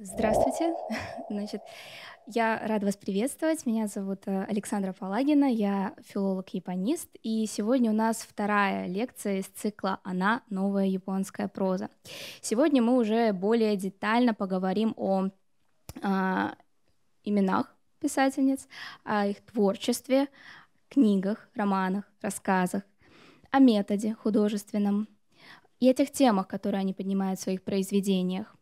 Здравствуйте. Значит, я рада вас приветствовать. Меня зовут э, Александра Палагина, я филолог-японист, и сегодня у нас вторая лекция из цикла «Она. Новая японская проза». Сегодня мы уже более детально поговорим о э, именах писательниц, о их творчестве, книгах, романах, рассказах, о методе художественном и о тех темах, которые они поднимают в своих произведениях.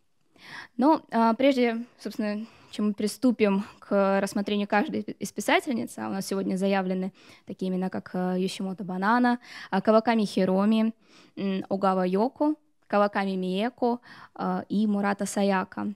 Но ну, а, прежде, собственно, чем мы приступим к рассмотрению каждой из писательниц, а у нас сегодня заявлены такие имена, как Юшимота э, Банана, э, Каваками Хироми, Огава Йоко, Каваками Миеку э, и Мурата Саяка.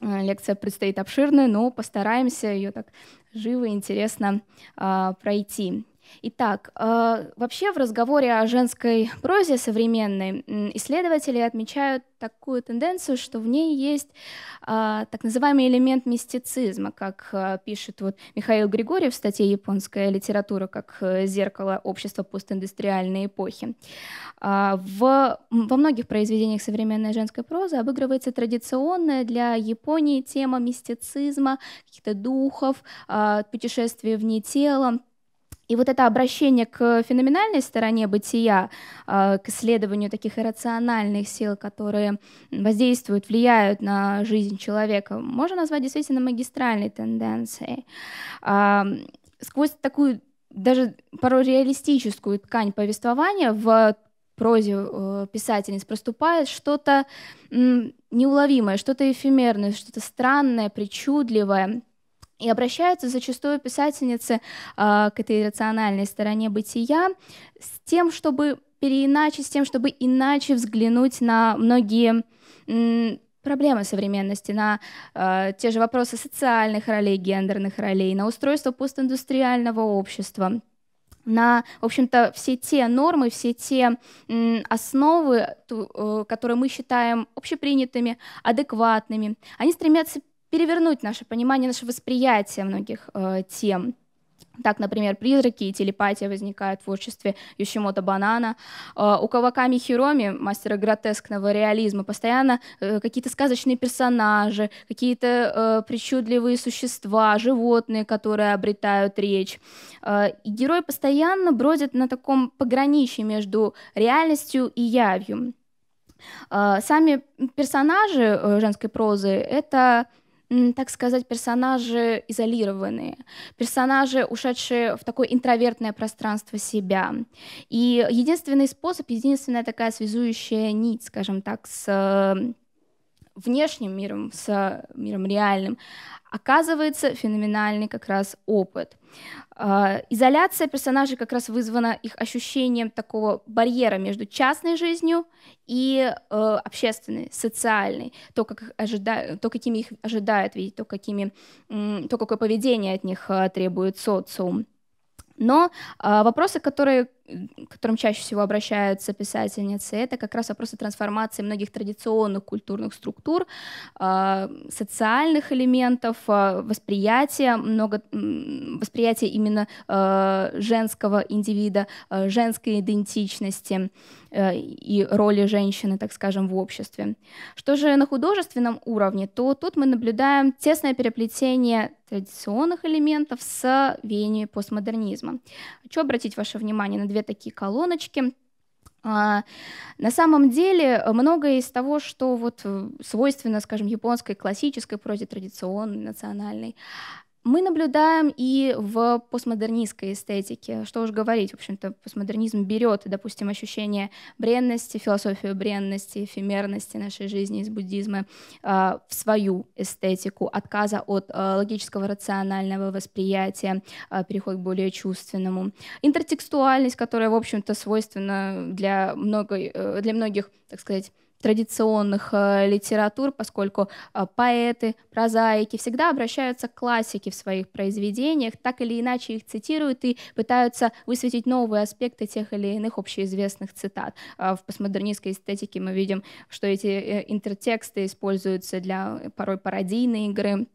Лекция предстоит обширная, но постараемся ее так живо и интересно пройти. Итак, э, вообще в разговоре о женской прозе современной исследователи отмечают такую тенденцию, что в ней есть э, так называемый элемент мистицизма, как э, пишет вот Михаил Григорьев в статье «Японская литература как зеркало общества постиндустриальной эпохи». В, во многих произведениях современной женской прозы обыгрывается традиционная для Японии тема мистицизма, каких-то духов, путешествия вне тела, и вот это обращение к феноменальной стороне бытия, а, к исследованию таких иррациональных сил, которые воздействуют, влияют на жизнь человека, можно назвать действительно магистральной тенденцией. А, сквозь такую даже порой реалистическую ткань повествования в прозе э, писательниц проступает что-то неуловимое, что-то эфемерное, что-то странное, причудливое — и обращаются зачастую писательницы э, к этой рациональной стороне бытия с тем, чтобы переиначить, с тем, чтобы иначе взглянуть на многие проблемы современности, на э, те же вопросы социальных ролей, гендерных ролей, на устройство постиндустриального общества, на, в общем-то, все те нормы, все те основы, ту, э, которые мы считаем общепринятыми, адекватными, они стремятся перевернуть наше понимание, наше восприятие многих э, тем. Так, например, призраки и телепатия возникают в творчестве Йошимото Банана. Э, у Каваками Хироми, мастера гротескного реализма, постоянно э, какие-то сказочные персонажи, какие-то э, причудливые существа, животные, которые обретают речь. И герой постоянно бродит на таком пограничье между реальностью и явью. Сами персонажи женской прозы — это так сказать, персонажи изолированные, персонажи, ушедшие в такое интровертное пространство себя. И единственный способ, единственная такая связующая нить, скажем так, с э, внешним миром, с миром реальным, оказывается феноменальный как раз опыт. А, изоляция персонажей как раз вызвана их ощущением такого барьера между частной жизнью и э, общественной, социальной, то, как их ожида... то, какими их ожидают видеть, то, какими... то, какое поведение от них э, требует социум. Но а, вопросы, которые к которым чаще всего обращаются писательницы, это как раз вопросы трансформации многих традиционных культурных структур, а, социальных элементов, а, восприятия, много восприятия именно а, женского индивида, женской идентичности и роли женщины, так скажем, в обществе. Что же на художественном уровне, то тут мы наблюдаем тесное переплетение традиционных элементов с веяниями постмодернизма. Хочу обратить ваше внимание на две две такие колоночки. А, на самом деле э, многое из того, что вот э, свойственно, скажем, японской классической прозе, традиционной, национальной, мы наблюдаем и в постмодернистской эстетике. Что уж говорить, в общем-то, постмодернизм берет, допустим, ощущение бренности, философию бренности, эфемерности нашей жизни из буддизма а, в свою эстетику, отказа от а, логического рационального восприятия, а, переход к более чувственному. Интертекстуальность, которая, в общем-то, свойственна для, много, э, для многих, так сказать, традиционных э, литератур, поскольку э, поэты, прозаики всегда обращаются к классике в своих произведениях, так или иначе их цитируют и пытаются высветить новые аспекты тех или иных общеизвестных цитат. А в постмодернистской эстетике мы видим, что эти э, интертексты используются для порой пародийной игры,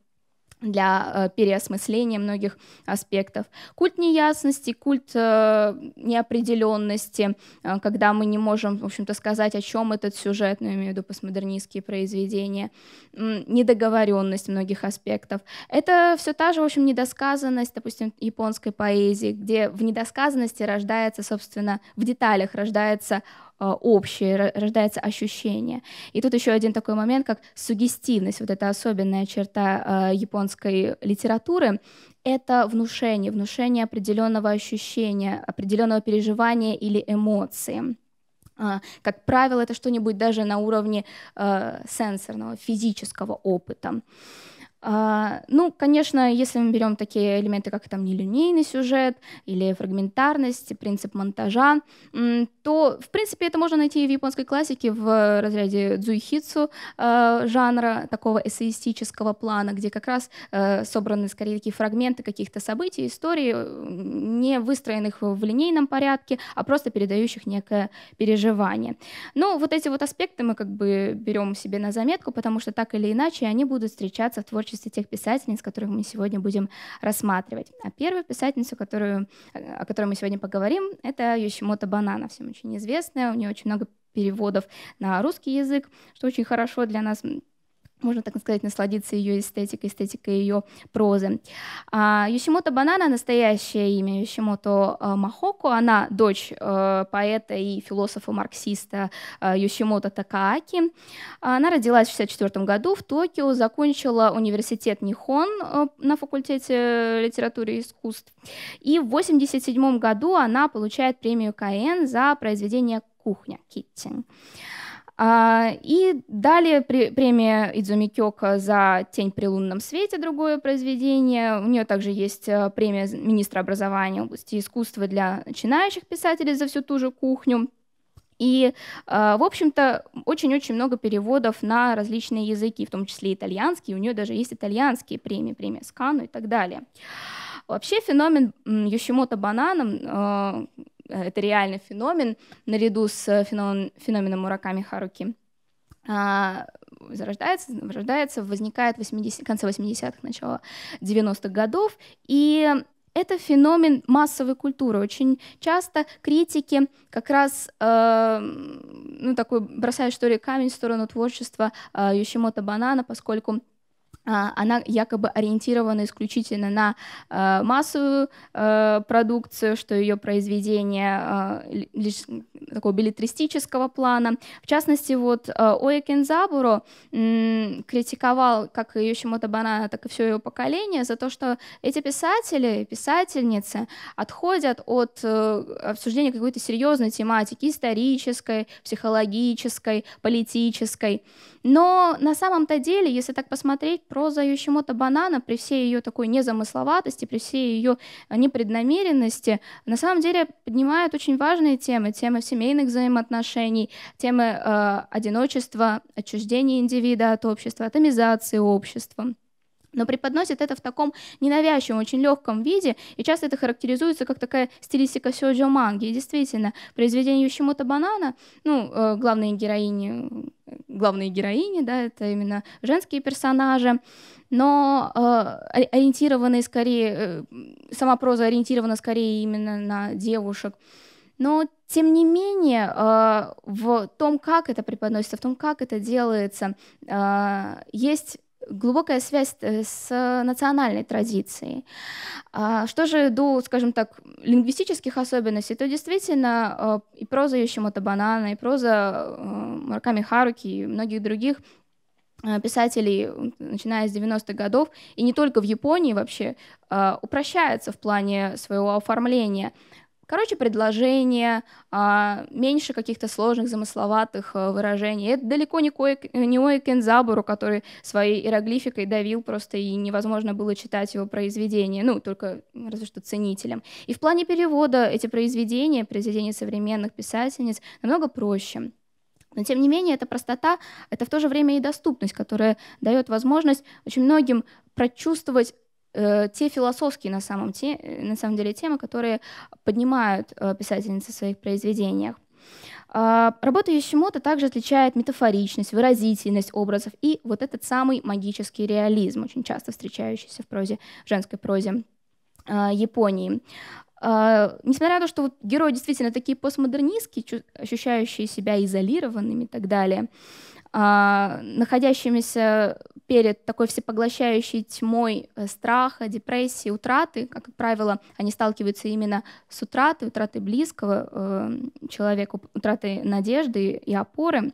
для э, переосмысления многих аспектов. Культ неясности, культ э, неопределенности, э, когда мы не можем, в общем-то, сказать, о чем этот сюжет, но ну, я имею в виду постмодернистские произведения, недоговоренность многих аспектов. Это все та же, в общем, недосказанность, допустим, японской поэзии, где в недосказанности рождается, собственно, в деталях рождается Э, общее, рождается ощущение. И тут еще один такой момент, как сугестивность, вот эта особенная черта э, японской литературы, это внушение, внушение определенного ощущения, определенного переживания или эмоции. А, как правило, это что-нибудь даже на уровне э, сенсорного, физического опыта. А, ну, конечно, если мы берем такие элементы, как там нелинейный сюжет или фрагментарность, принцип монтажа, то, в принципе, это можно найти и в японской классике в разряде дзуйхицу э, а, жанра такого эссеистического плана, где как раз э, собраны скорее такие фрагменты каких-то событий, историй, э, не выстроенных в линейном порядке, а просто передающих некое переживание. Но вот эти вот аспекты мы как бы берем себе на заметку, потому что так или иначе они будут встречаться в творчестве творчестве тех писательниц, которых мы сегодня будем рассматривать. А первую писательницу, которую, о которой мы сегодня поговорим, это Йошимото Банана, всем очень известная. У нее очень много переводов на русский язык, что очень хорошо для нас можно так сказать, насладиться ее эстетикой, эстетикой ее прозы. А, Юсимото Банана — настоящее имя Юсимото а, Махоко. Она дочь э, поэта и философа-марксиста э, Юсимото Такааки. Она родилась в 1964 году в Токио, закончила университет Нихон э, на факультете э, литературы и искусств. И в 1987 году она получает премию Каэн за произведение «Кухня» Киттин. А, и далее премия Идзуми Кёка за «Тень при лунном свете» другое произведение. У нее также есть э, премия министра образования области искусства для начинающих писателей за всю ту же кухню. И, э, в общем-то, очень-очень много переводов на различные языки, в том числе итальянский. У нее даже есть итальянские премии, премия Скану и так далее. Вообще феномен Йошимото Бананом э, Э, это реальный феномен, наряду с э, феномен, феноменом Мураками Харуки, а, зарождается, рождается, возникает в конце 80-х, начало 90-х годов, и это феномен массовой культуры. Очень часто критики как раз э, ну, такой бросают, что ли, камень в сторону творчества э, Ющемота Банана, поскольку а, она якобы ориентирована исключительно на э, массовую э, продукцию, что ее произведение э, лишь такого билетристического плана. В частности, вот э, Оя Кензабуро э, критиковал как ее Шимота Банана, так и все ее поколение за то, что эти писатели, писательницы отходят от э, обсуждения какой-то серьезной тематики, исторической, психологической, политической. Но на самом-то деле, если так посмотреть, Проза Ющемота Банана при всей ее такой незамысловатости, при всей ее э, непреднамеренности, на самом деле поднимает очень важные темы, темы семейных взаимоотношений, темы э, одиночества, отчуждения индивида от общества, атомизации общества но преподносят это в таком ненавязчивом, очень легком виде, и часто это характеризуется как такая стилистика сёджо манги. И действительно, произведение Юшимота Банана, ну, э, главные героини, э, главные героини, да, это именно женские персонажи, но э, ориентированные скорее, э, сама проза ориентирована скорее именно на девушек, но тем не менее, э, в том, как это преподносится, в том, как это делается, э, есть глубокая связь э, с национальной традицией. А что же до, скажем так, лингвистических особенностей, то действительно э, и проза Ющимота Банана, и проза э, Марками Харуки и многих других писателей, начиная с 90-х годов, и не только в Японии вообще, упрощается в плане своего оформления – Короче, предложения, а, меньше каких-то сложных, замысловатых э, выражений. Это далеко не, кое, не Оэ Кензабуру, который своей иероглификой давил просто, и невозможно было читать его произведения, ну, только разве что ценителям. И в плане перевода эти произведения, произведения современных писательниц, намного проще. Но тем не менее, эта простота — это в то же время и доступность, которая дает возможность очень многим прочувствовать Э, те философские на самом, те, э, на самом деле темы, которые поднимают э, писательницы в своих произведениях. А, работа Ищемота также отличает метафоричность, выразительность образов и вот этот самый магический реализм, очень часто встречающийся в прозе, женской прозе а, Японии. А, несмотря на то, что вот герои действительно такие постмодернистки, ощущающие себя изолированными и так далее, а, находящимися перед такой всепоглощающей тьмой э, страха, депрессии, утраты, как правило, они сталкиваются именно с утратой, утратой близкого э, человека, утратой надежды и опоры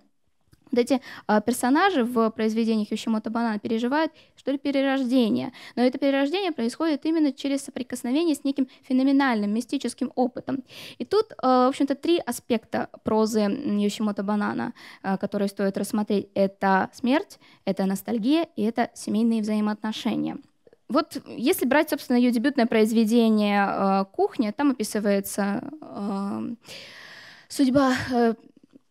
вот эти э, персонажи в произведениях Ющемото Банана переживают, что ли, перерождение. Но это перерождение происходит именно через соприкосновение с неким феноменальным, мистическим опытом. И тут, э, в общем-то, три аспекта прозы Ющемото Банана, э, которые стоит рассмотреть. Это смерть, это ностальгия и это семейные взаимоотношения. Вот если брать, собственно, ее дебютное произведение а, «Кухня», там описывается судьба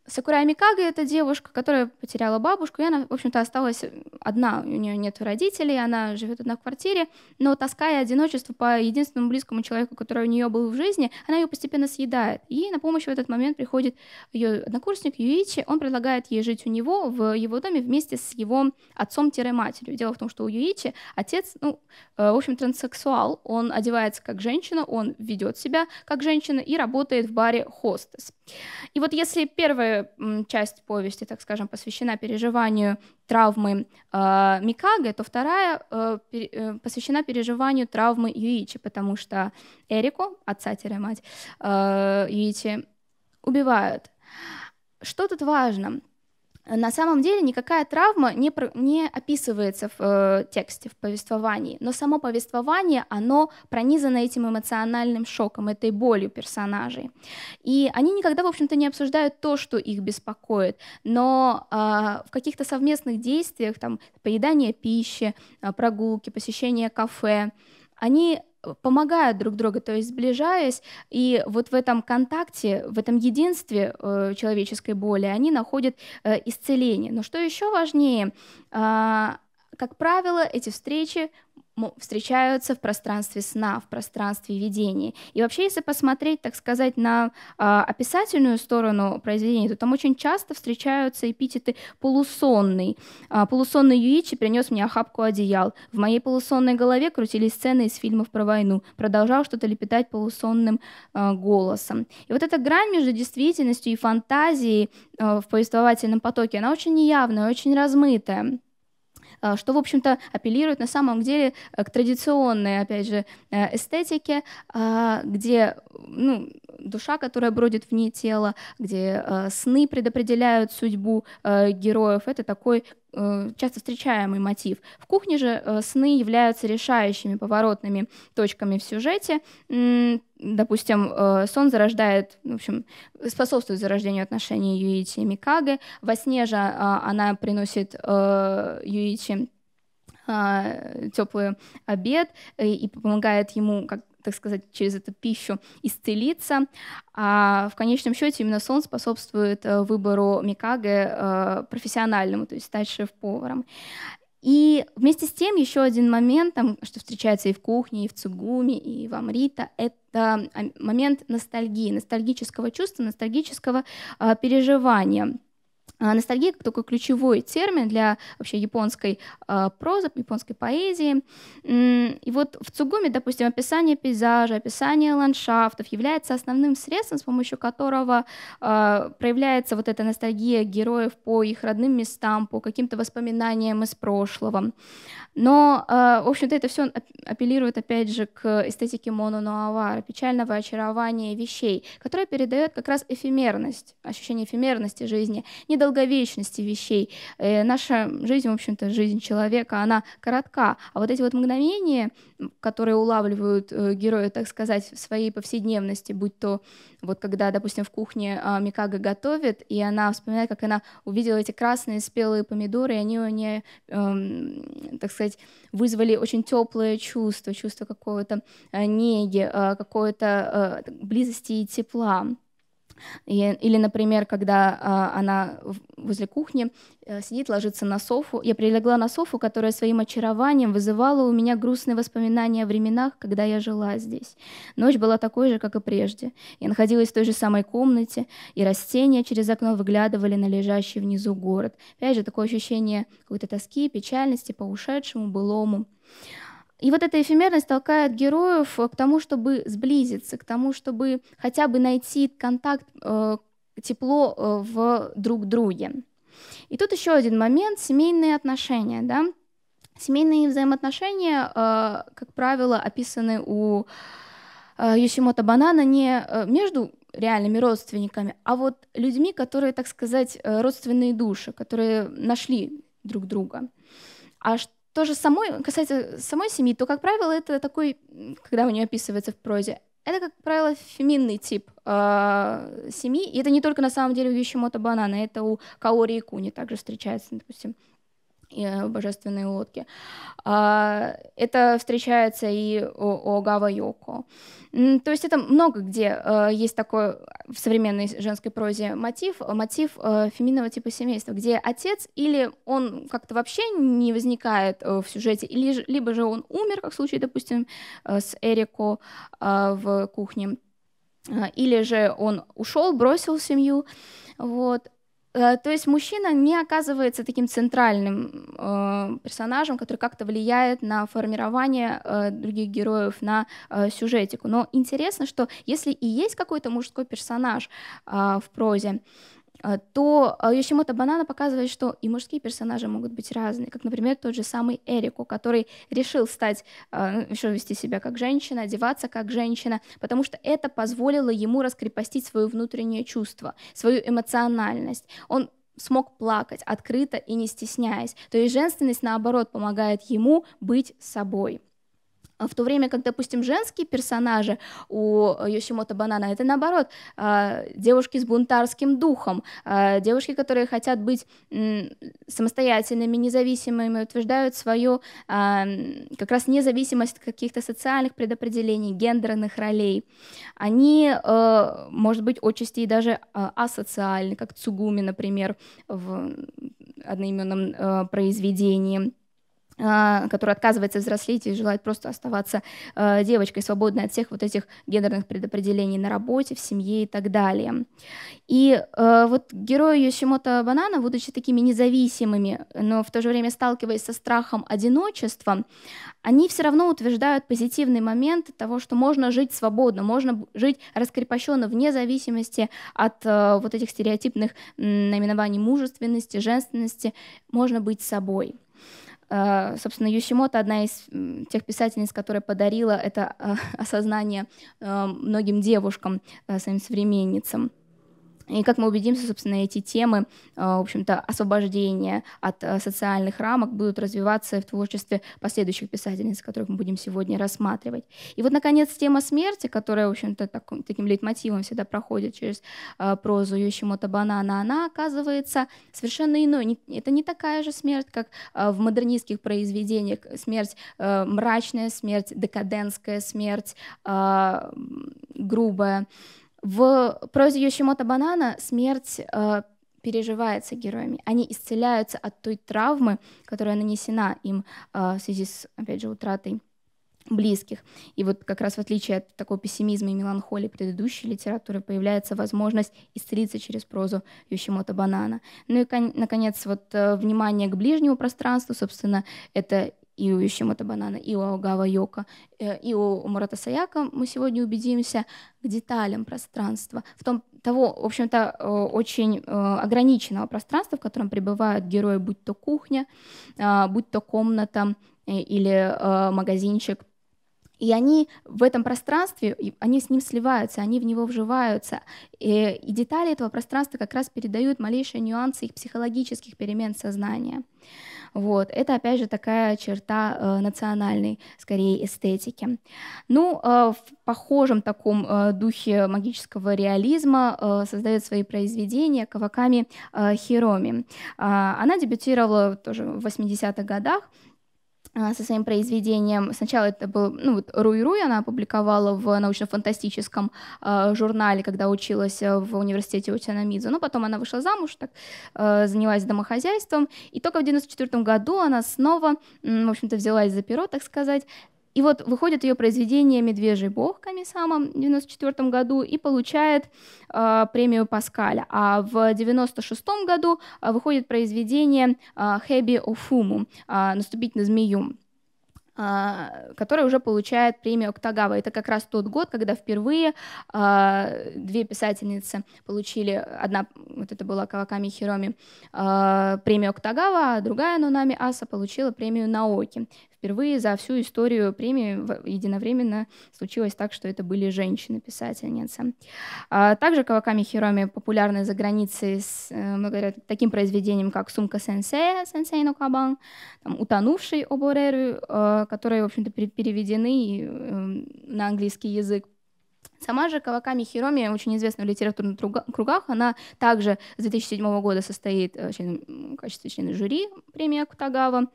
Сакурай Микага — это девушка, которая потеряла бабушку, и она, в общем-то, осталась одна, у нее нет родителей, она живет одна в квартире, но тоска и одиночество по единственному близкому человеку, который у нее был в жизни, она ее постепенно съедает. И на помощь в этот момент приходит ее однокурсник Юичи, он предлагает ей жить у него, в его доме вместе с его отцом-матерью. Дело в том, что у Юичи отец, ну, э, в общем, транссексуал, он одевается как женщина, он ведет себя как женщина и работает в баре хостес. И вот если первое часть повести, так скажем, посвящена переживанию травмы э, Микаге, то вторая э, пер, э, посвящена переживанию травмы Юичи, потому что Эрику, отца-мать э, Юичи, убивают. Что тут важно? На самом деле никакая травма не, про, не описывается в э, тексте, в повествовании, но само повествование, оно пронизано этим эмоциональным шоком, этой болью персонажей. И они никогда, в общем-то, не обсуждают то, что их беспокоит, но э, в каких-то совместных действиях, там, поедание пищи, а, прогулки, посещение кафе, они помогают друг другу, то есть сближаясь, и вот в этом контакте, в этом единстве э, человеческой боли они находят э, исцеление. Но что еще важнее, э, как правило, эти встречи встречаются в пространстве сна, в пространстве видений. И вообще, если посмотреть, так сказать, на э, описательную сторону произведения, то там очень часто встречаются эпитеты «полусонный». Э, «Полусонный Юичи принес мне охапку одеял. В моей полусонной голове крутились сцены из фильмов про войну. Продолжал что-то лепетать полусонным э, голосом». И вот эта грань между действительностью и фантазией э, в повествовательном потоке, она очень неявная, очень размытая. Э, что, в общем-то, апеллирует на самом деле э, к традиционной, опять же, э, эстетике, а, где, ну, душа, которая бродит вне тела, где э, сны предопределяют судьбу э, героев. Это такой э, часто встречаемый мотив. В кухне же э, сны являются решающими поворотными точками в сюжете. Допустим, э, сон зарождает, в общем, способствует зарождению отношений Юити и Микаге. Во сне же э, она приносит э, Юичи а, теплый обед э, и помогает ему как так сказать, через эту пищу исцелиться. А в конечном счете именно сон способствует э, выбору микаге э, профессиональному, то есть стать шеф-поваром. И вместе с тем еще один момент, там, что встречается и в кухне, и в цугуме, и в амрита, это момент ностальгии, ностальгического чувства, ностальгического э, переживания. А, ностальгия как такой ключевой термин для вообще японской а, прозы, японской поэзии. И вот в Цугуме, допустим, описание пейзажа, описание ландшафтов является основным средством, с помощью которого а, проявляется вот эта ностальгия героев по их родным местам, по каким-то воспоминаниям из прошлого. Но, в общем-то, это все апеллирует, опять же, к эстетике мононуавара, печального очарования вещей, которое передает как раз эфемерность, ощущение эфемерности жизни. Не недолговечности вещей. Э, наша жизнь, в общем-то, жизнь человека, она коротка. А вот эти вот мгновения, которые улавливают э, героя, так сказать, в своей повседневности, будь то вот когда, допустим, в кухне э, Микага готовит, и она вспоминает, как она увидела эти красные спелые помидоры, и они у нее, э, эм, так сказать, вызвали очень теплое чувство, чувство какого-то э, неги, э, какой-то э, близости и тепла. И, или, например, когда а, она возле кухни а, сидит, ложится на софу. Я прилегла на софу, которая своим очарованием вызывала у меня грустные воспоминания о временах, когда я жила здесь. Ночь была такой же, как и прежде. Я находилась в той же самой комнате, и растения через окно выглядывали на лежащий внизу город. Опять же, такое ощущение какой-то тоски, печальности по ушедшему, былому. И вот эта эфемерность толкает героев э, к тому, чтобы сблизиться, к тому, чтобы хотя бы найти контакт, э, тепло э, в друг друге. И тут еще один момент — семейные отношения, да. Семейные взаимоотношения, как правило, описаны у Юсимота Банана не между реальными родственниками, а вот людьми, которые, так сказать, родственные души, которые нашли друг друга. А что тоже самой, касается самой семьи, то, как правило, это такой, когда у нее описывается в прозе, это, как правило, феминный тип э, семьи. И это не только на самом деле у Ющемота Банана, это у Каори и Куни также встречается, допустим в э, божественной лодки. А, это встречается и у Огава Йоко. То есть это много где э, есть такой в современной женской прозе мотив, мотив э, феминного типа семейства, где отец или он как-то вообще не возникает в сюжете, или, либо же он умер, как в случае, допустим, с Эрико в кухне, или же он ушел, бросил семью, вот. Э, то есть мужчина не оказывается таким центральным э, персонажем, который как-то влияет на формирование э, других героев, на э, сюжетику. Но интересно, что если и есть какой-то мужской персонаж э, в прозе, э, а, то Йошимото а, Банана показывает, что и мужские персонажи могут быть разные, как, например, тот же самый Эрику, который решил стать, а, ну, еще вести себя как женщина, одеваться как женщина, потому что это позволило ему раскрепостить свое внутреннее чувство, свою эмоциональность. Он смог плакать открыто и не стесняясь. То есть женственность, наоборот, помогает ему быть собой. А в то время как, допустим, женские персонажи у э, Йосимото Банана, это наоборот, а, девушки с бунтарским духом, а, девушки, которые хотят быть самостоятельными, независимыми, утверждают свою как раз независимость от каких-то социальных предопределений, гендерных ролей. Они, э, может быть, отчасти и даже асоциальны, как Цугуми, например, в одноименном э, произведении. А, который отказывается взрослеть и желает просто оставаться а, девочкой, свободной от всех вот этих гендерных предопределений на работе, в семье и так далее. И а, вот герои Йошимота Банана, будучи такими независимыми, но в то же время сталкиваясь со страхом одиночества, они все равно утверждают позитивный момент того, что можно жить свободно, можно жить раскрепощенно вне зависимости от вот этих стереотипных наименований мужественности, женственности, можно быть собой. Э, собственно, Юсимото одна из тех писательниц, которая подарила это э, осознание э, многим девушкам, своим современницам. И как мы убедимся, собственно, эти темы, э, в общем-то, освобождения от э, социальных рамок будут развиваться в творчестве последующих писательниц, которых мы будем сегодня рассматривать. И вот, наконец, тема смерти, которая, в общем-то, так, таким лейтмотивом всегда проходит через э, прозу Йошимото Банана, она оказывается совершенно иной. Это не такая же смерть, как в модернистских произведениях. Смерть мрачная, смерть декадентская, смерть грубая. В прозе Йошимото Банана смерть э, переживается героями. Они исцеляются от той травмы, которая нанесена им э, в связи с, опять же, утратой близких. И вот как раз в отличие от такого пессимизма и меланхолии предыдущей литературы появляется возможность исцелиться через прозу Ющемота Банана. Ну и, наконец, вот э, внимание к ближнему пространству, собственно, это и у Ющимота Банана, и у Аугава Йока, э, и у Мурата Саяка мы сегодня убедимся к деталям пространства, в том того, в общем-то, э, очень э, ограниченного пространства, в котором пребывают герои, будь то кухня, будь то комната или магазинчик. И они в этом пространстве, они с ним сливаются, они в него вживаются. И, и детали этого пространства как раз передают малейшие нюансы их психологических перемен сознания. Вот. Это, опять же, такая черта э, национальной, скорее, эстетики. Ну, э, в похожем таком э, духе магического реализма э, создает свои произведения Каваками э, Хироми. Э, она дебютировала тоже в 80-х годах, Э, со своим произведением. Сначала это был, ну вот Руи-Руи она опубликовала в научно-фантастическом э, журнале, когда училась э, в университете Утянамидзе, но потом она вышла замуж, так э, занялась домохозяйством, и только в 94 году она снова, в общем-то, взялась за перо, так сказать, и вот выходит ее произведение «Медвежий бог» Камисама в 1994 году и получает э, премию Паскаля. А в 1996 году э, выходит произведение э, «Хэби Офуму» э, «Наступить на змею» которая уже получает премию Октагава. Это как раз тот год, когда впервые две писательницы получили, одна, вот это была Каваками Хироми, премию Октагава, а другая, Нонами Аса, получила премию Наоки. Впервые за всю историю премии единовременно случилось так, что это были женщины-писательницы. А также Каваками Хироми популярны за границей с благодаря э, ну, таким произведениям, как «Сумка сенсея», «Сенсей но кабан», там, «Утонувший обореру», э, которые, в общем-то, переведены эм, на английский язык Сама же Каваками Хироми, очень известна в литературных кругах, она также с 2007 года состоит э, в качестве члена жюри премии Акутагава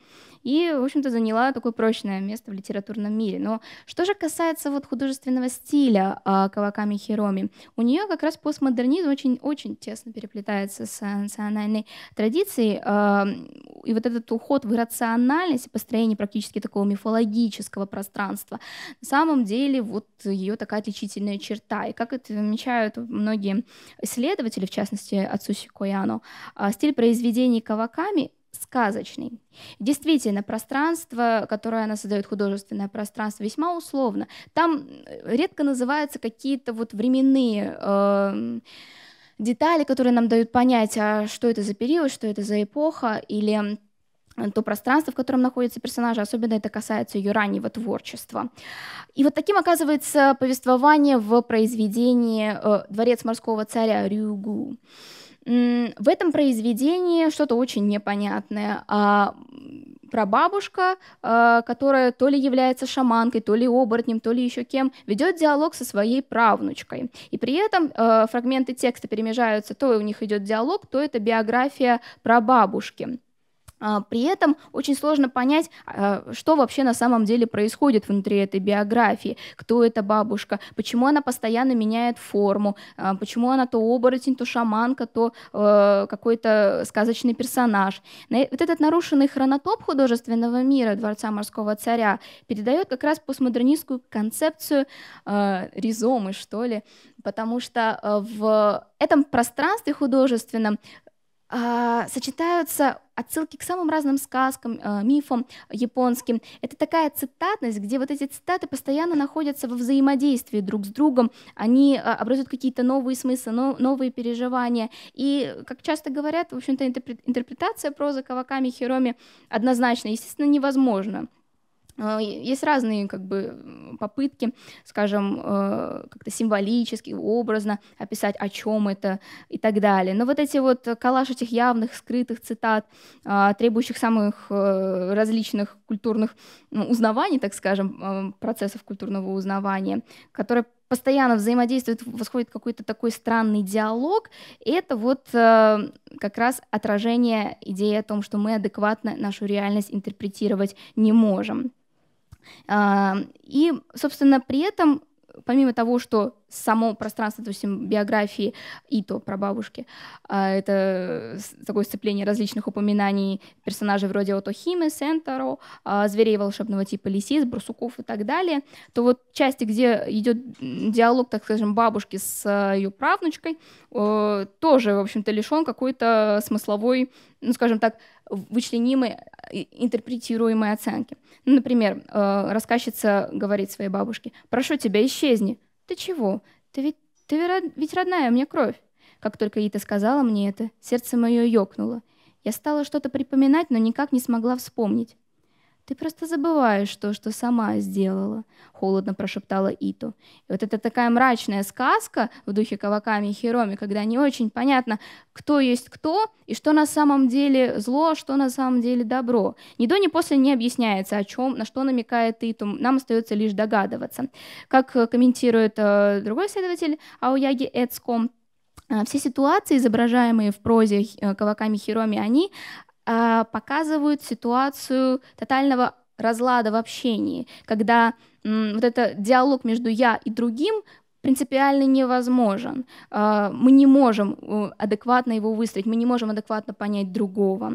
и, в общем-то, заняла такое прочное место в литературном мире. Но что же касается вот художественного стиля а, Каваками Хироми, у нее как раз постмодернизм очень-очень тесно переплетается с национальной традицией, а, и вот этот уход в рациональность и построение практически такого мифологического пространства, на самом деле вот ее такая отличительная черта. И как это замечают многие исследователи, в частности Ацуси Кояно, а, стиль произведений Каваками сказочный. Действительно, пространство, которое она создает, художественное пространство, весьма условно. Там э, редко называются какие-то вот временные э, детали, которые нам дают понять, а что это за период, что это за эпоха, или э, то пространство, в котором находятся персонажи, особенно это касается ее раннего творчества. И вот таким оказывается повествование в произведении э, «Дворец морского царя Рюгу». В этом произведении что-то очень непонятное. А бабушка, а, которая то ли является шаманкой, то ли оборотнем, то ли еще кем, ведет диалог со своей правнучкой. И при этом а, фрагменты текста перемежаются, то у них идет диалог, то это биография про бабушки. А, при этом очень сложно понять, а, что вообще на самом деле происходит внутри этой биографии, кто эта бабушка, почему она постоянно меняет форму, а, почему она то оборотень, то шаманка, то э, какой-то сказочный персонаж. Э, вот этот нарушенный хронотоп художественного мира Дворца морского царя передает как раз постмодернистскую концепцию э, ризомы, что ли, потому что в этом пространстве художественном сочетаются отсылки к самым разным сказкам, э, мифам японским. Это такая цитатность, где вот эти цитаты постоянно находятся во взаимодействии друг с другом, они э, образуют какие-то новые смыслы, новые переживания. И, как часто говорят, в общем-то, интерпретация прозы Каваками Хироми однозначно, естественно, невозможна. Э, есть разные как бы, попытки, скажем, э, как-то символически, образно описать, о чем это и так далее. Но вот эти вот коллаж этих явных, скрытых цитат, а, требующих самых э, различных культурных ну, узнаваний, так скажем, процессов культурного узнавания, которые постоянно взаимодействует, восходит какой-то такой странный диалог, это вот как раз отражение идеи о том, что мы адекватно нашу реальность интерпретировать не можем. И, собственно, при этом помимо того, что само пространство, допустим, биографии и то про бабушки, а, это э, такое сцепление различных упоминаний персонажей вроде Отохимы, Сентаро, а, зверей волшебного типа лисиц, брусуков и так далее, то вот части, где идет диалог, так скажем, бабушки с э, ее правнучкой, э, тоже, в общем-то, лишен какой-то смысловой, ну, скажем так, вычленимой интерпретируемые оценки. Ну, например, э, рассказчица говорит своей бабушке, «Прошу тебя, исчезни». «Ты чего? Ты ведь, ты ведь родная мне кровь». Как только Ита сказала мне это, сердце мое ёкнуло. Я стала что-то припоминать, но никак не смогла вспомнить. «Ты просто забываешь то, что сама сделала», — холодно прошептала Ито. И вот это такая мрачная сказка в духе Каваками и Хироми, когда не очень понятно, кто есть кто и что на самом деле зло, а что на самом деле добро. Ни до, ни после не объясняется, о чем, на что намекает Ито. Нам остается лишь догадываться. Как э, комментирует э, другой следователь Аояги Эцком, э, все ситуации, изображаемые в прозе э, Каваками Хироми, они э, показывают ситуацию тотального разлада в общении, когда м, вот этот диалог между я и другим принципиально невозможен. Э, мы не можем э, адекватно его выстроить, мы не можем адекватно понять другого.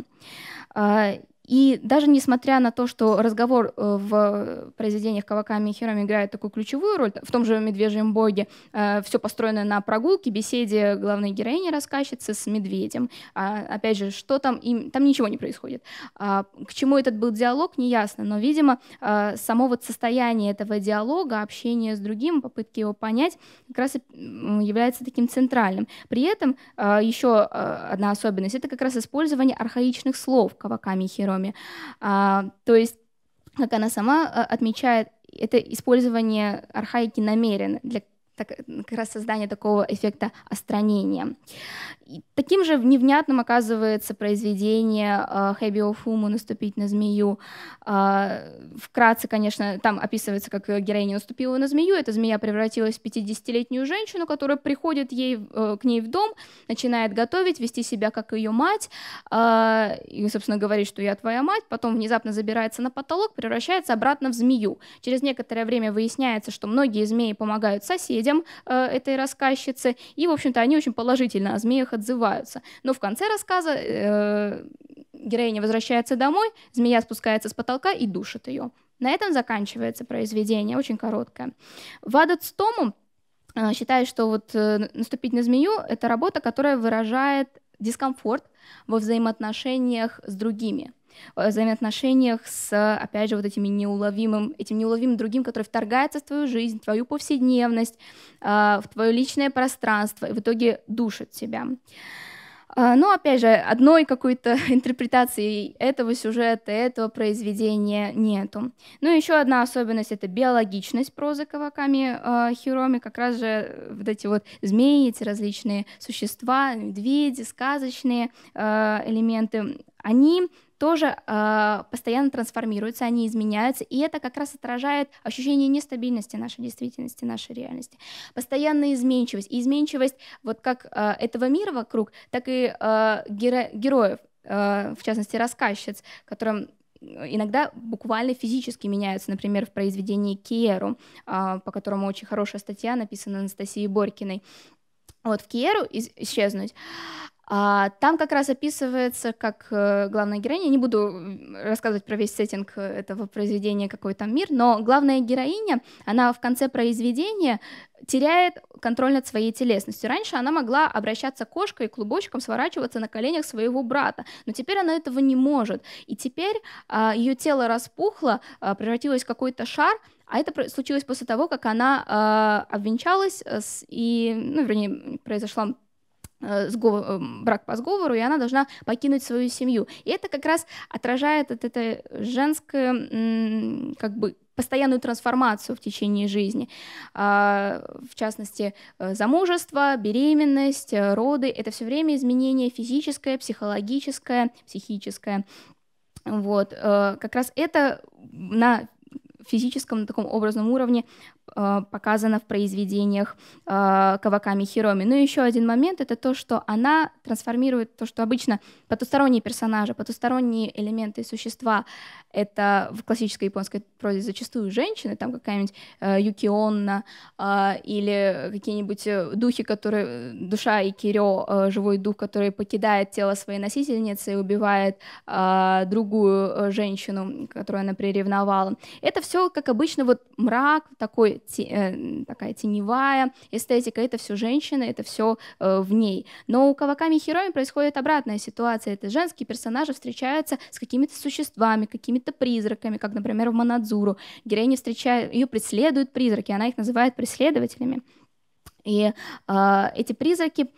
Э, и даже несмотря на то, что разговор э, в произведениях Каваками и Хироми играет такую ключевую роль, в том же «Медвежьем боге» э, все построено на прогулке, беседе главной героини рассказчицы с медведем. А, опять же, что там, им, там ничего не происходит. А, к чему этот был диалог, неясно, но, видимо, э, само вот состояние этого диалога, общение с другим, попытки его понять, как раз является таким центральным. При этом еще одна особенность — это как раз использование архаичных слов Каваками и Хироми синдроме. А, то есть, как она сама э, отмечает, это использование архаики намеренно для так, как раз создание такого эффекта остранения. И таким же невнятным оказывается произведение э, а, Хэби «Наступить на змею». Э, вкратце, конечно, там описывается, как героиня наступила на змею. Эта змея превратилась в 50-летнюю женщину, которая приходит ей, э, к ней в дом, начинает готовить, вести себя как ее мать, э, и, собственно, говорит, что я твоя мать, потом внезапно забирается на потолок, превращается обратно в змею. Через некоторое время выясняется, что многие змеи помогают соседям, соседям э, этой рассказчицы. И, в общем-то, они очень положительно о змеях отзываются. Но в конце рассказа э, героиня возвращается домой, змея спускается с потолка и душит ее. На этом заканчивается произведение, очень короткое. Вада Цтому э, считает, что вот э, «Наступить на змею» — это работа, которая выражает дискомфорт во взаимоотношениях с другими. Э, взаимоотношениях с, опять же, вот этими неуловимым, этим неуловимым другим, который вторгается в твою жизнь, в твою повседневность, э, в твое личное пространство и в итоге душит тебя. Э, Но, ну, опять же, одной какой-то интерпретации этого сюжета, этого произведения нету. Ну, еще одна особенность — это биологичность прозы Каваками э, Хироми. Как раз же вот эти вот змеи, эти различные существа, медведи, сказочные э, элементы, они тоже э, постоянно трансформируются, они изменяются, и это как раз отражает ощущение нестабильности нашей действительности, нашей реальности. Постоянная изменчивость. И изменчивость вот как э, этого мира вокруг, так и э, геро- героев, э, в частности, рассказчиц, которым иногда буквально физически меняются, например, в произведении Киеру, э, по которому очень хорошая статья написана Анастасией Борькиной, вот в Киеру исчезнуть, а, там как раз описывается, как э, главная героиня, не буду рассказывать про весь сеттинг э, этого произведения, какой там мир, но главная героиня, она в конце произведения теряет контроль над своей телесностью. Раньше она могла обращаться кошкой, клубочком, сворачиваться на коленях своего брата, но теперь она этого не может. И теперь а, ее тело распухло, а, превратилось в какой-то шар, а это случилось после того, как она а, обвенчалась с, и, ну, вернее, произошла Э, сговор, эм, брак по сговору, и она должна покинуть свою семью. И это как раз отражает вот это женское, как бы, постоянную трансформацию в течение жизни. А, в частности, э, замужество, беременность, э, роды — это все время изменения физическое, психологическое, психическое. Вот, как раз это на физическом на таком образном уровне Э, показана в произведениях э, Каваками Хироми. Ну и еще один момент — это то, что она трансформирует то, что обычно потусторонние персонажи, потусторонние элементы существа — это в классической японской прозе зачастую женщины, там какая-нибудь э, Юкионна э, или какие-нибудь э, духи, которые... Э, душа и Кирё, э, живой дух, который покидает тело своей носительницы и убивает э, другую женщину, которую она приревновала. Это все, как обычно, вот мрак такой такой, те, э, такая теневая эстетика, это все женщина, это все э, в ней. Но у Каваками Хироми происходит обратная ситуация, это женские персонажи встречаются с какими-то существами, какими-то призраками, как, например, в Манадзуру. Героиня встречает, ее преследуют призраки, она их называет преследователями. И э, эти призраки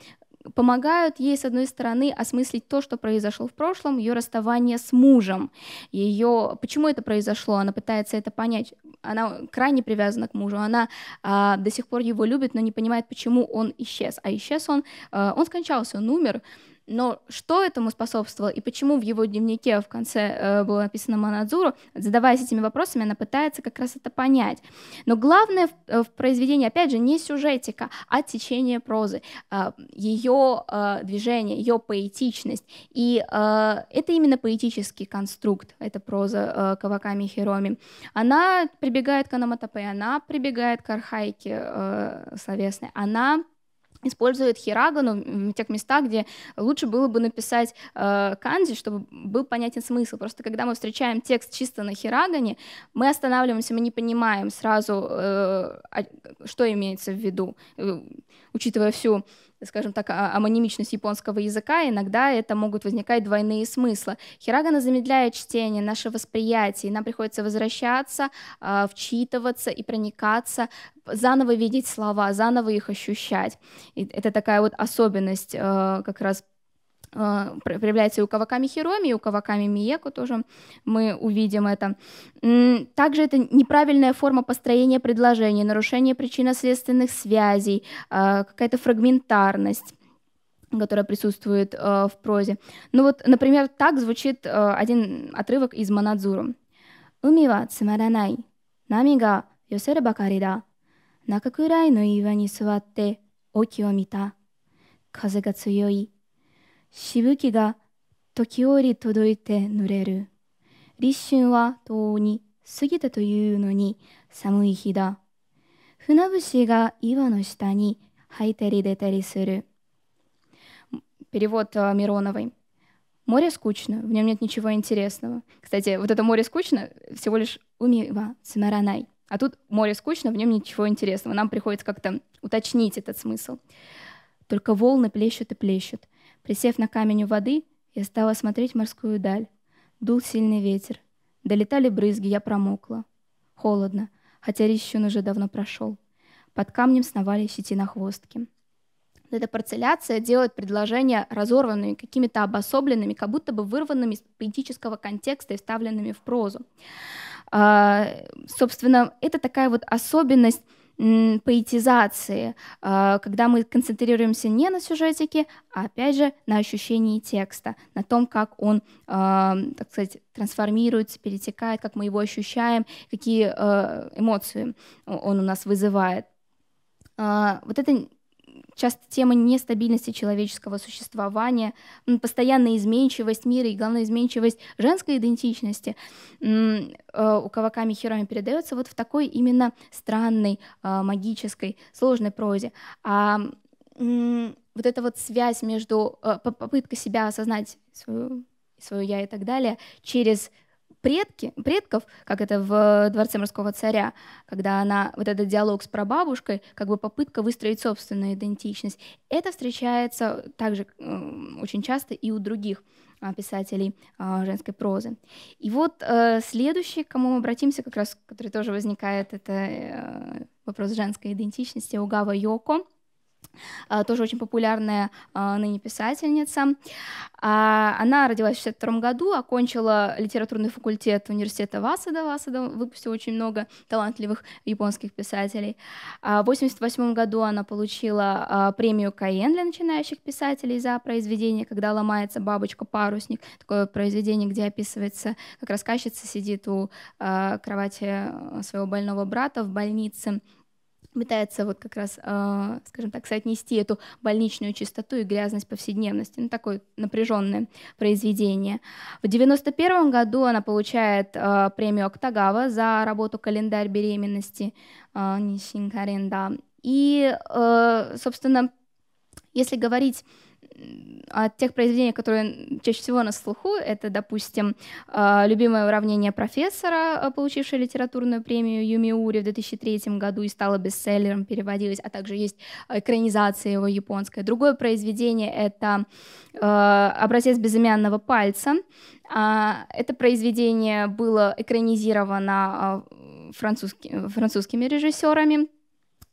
помогают ей, с одной стороны, осмыслить то, что произошло в прошлом, ее расставание с мужем, ее, почему это произошло, она пытается это понять, она крайне привязана к мужу, она а, до сих пор его любит, но не понимает, почему он исчез, а исчез он, а, он скончался, он умер, но что этому способствовало и почему в его дневнике в конце э, было написано Манадзуру, задаваясь этими вопросами, она пытается как раз это понять. Но главное в, э, в произведении, опять же, не сюжетика, а течение прозы, э, ее э, движение, ее поэтичность. И э, это именно поэтический конструкт, эта проза э, Каваками Хироми. Она прибегает к аноматопе, она прибегает к архаике э, словесной, она используют хирагану в тех местах, где лучше было бы написать э, канзи, чтобы был понятен смысл. Просто когда мы встречаем текст чисто на хирагане, мы останавливаемся, мы не понимаем сразу, э, а, что имеется в виду учитывая всю скажем так, а, амонимичность японского языка, иногда это могут возникать двойные смыслы. Хирагана замедляет чтение, наше восприятие, и нам приходится возвращаться, а, вчитываться и проникаться, заново видеть слова, заново их ощущать. И это такая вот особенность а, как раз Э, проявляется и у Каваками Хироми, и у Каваками миеку тоже мы увидим это. Также это неправильная форма построения предложений, нарушение причинно-следственных связей, э, какая-то фрагментарность которая присутствует э, в прозе. Ну вот, например, так звучит один отрывок из Манадзуру. «Умива цмаранай, намига йосера бакарида, накакурай но ива не суатте оки о мита, казе га цуёи, しぶきが時折届いて濡れる。立春はとうに過ぎたというのに寒い日だ。船節が岩の下に入ったり出たりする。Перевод Мироновой. Море скучно, в нем нет ничего интересного. Кстати, вот это море скучно всего лишь умива цимаранай. А тут море скучно, в нем ничего интересного. Нам приходится как-то уточнить этот смысл. Только волны плещут и плещут. Присев на камень у воды, я стала смотреть морскую даль. Дул сильный ветер. Долетали брызги, я промокла. Холодно, хотя рещун уже давно прошел. Под камнем сновали щетинохвостки. Детапарцеляция делает предложения разорванными, какими-то обособленными, как будто бы вырванными из поэтического контекста и вставленными в прозу. А, собственно, это такая вот особенность поэтизации, а, когда мы концентрируемся не на сюжетике, а опять же на ощущении текста, на том, как он, а, так сказать, трансформируется, перетекает, как мы его ощущаем, какие а, эмоции он у нас вызывает. Вот это часто тема нестабильности человеческого существования, постоянная изменчивость мира и, главное, изменчивость женской идентичности э, у Каваками Хироми передается вот в такой именно странной, э, магической, сложной прозе. А вот эта вот связь между э, попытка себя осознать свою, свое я и так далее через предки, предков, как это в «Дворце морского царя», когда она, вот этот диалог с прабабушкой, как бы попытка выстроить собственную идентичность. Это встречается также очень часто и у других а, писателей а, женской прозы. И вот э, следующий, к кому мы обратимся, как раз, который тоже возникает, это э, вопрос женской идентичности, Угава Йоко — Э, тоже очень популярная э, ныне писательница. А, она родилась в 1962 году, окончила литературный факультет университета Васада. Васада выпустил очень много талантливых японских писателей. А, в 88 году она получила э, премию Каен для начинающих писателей за произведение «Когда ломается бабочка-парусник». Такое произведение, где описывается, как рассказчица сидит у кровати своего больного брата в больнице, пытается вот как раз, э, скажем так, соотнести эту больничную чистоту и грязность повседневности. Ну, такое напряженное произведение. В 91 году она получает э, премию Октагава за работу «Календарь беременности» э, а, Нишинкаренда. И, э, собственно, если говорить а от тех произведений, которые чаще всего на слуху, это, допустим, а, «Любимое уравнение профессора», а, получившее литературную премию Юми Ури в 2003 году и стало бестселлером, переводилось, а также есть экранизация его японская. Другое произведение — это «Образец безымянного пальца». Это произведение было экранизировано французскими режиссерами,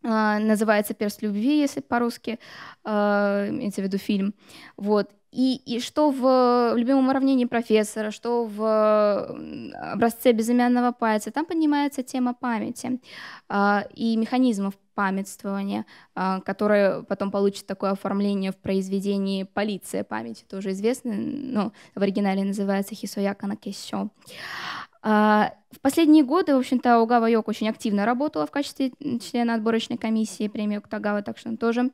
а, называется «Перст любви», если по-русски, а, имеется в виду фильм. Вот. И, и что в любимом уравнении профессора, что в образце безымянного пальца, там поднимается тема памяти э, и механизмов памятствования, э, которые потом получит такое оформление в произведении «Полиция памяти», тоже известно, Но в оригинале называется «Хисояка на кесё». А, в последние годы, в общем-то, Огава Йок очень активно работала в качестве члена отборочной комиссии премии Октагава, так что он тоже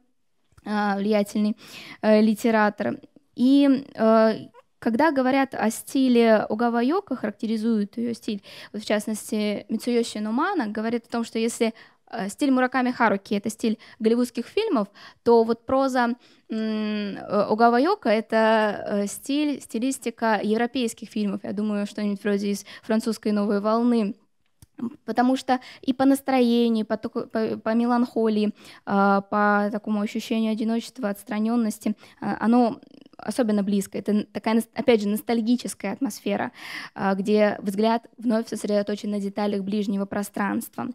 а, влиятельный э, литератор. И э, когда говорят о стиле Огава Йока, характеризуют ее стиль, вот в частности Мицуёси Нумана, говорит о том, что если Э, стиль Мураками Харуки — это стиль голливудских фильмов, то вот проза э, Огава это э, стиль, стилистика европейских фильмов. Я думаю, что-нибудь вроде из французской «Новой волны», потому что и по настроению, по, по, по меланхолии, а, по такому ощущению одиночества, отстраненности, а, оно особенно близко. Это такая, опять же, ностальгическая атмосфера, а, где взгляд вновь сосредоточен на деталях ближнего пространства.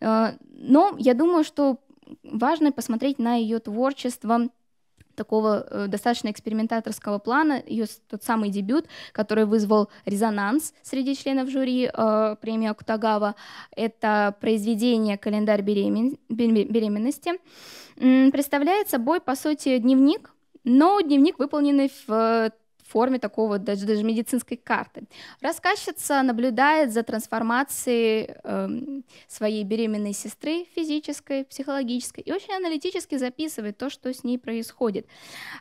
Но я думаю, что важно посмотреть на ее творчество такого э, достаточно экспериментаторского плана, ее тот самый дебют, который вызвал резонанс среди членов жюри э, премии Акутагава, это произведение «Календарь беремен... беременности», представляет собой, по сути, дневник, но дневник, выполненный в форме такого даже, даже медицинской карты. Рассказчица наблюдает за трансформацией э, своей беременной сестры физической, психологической и очень аналитически записывает то, что с ней происходит.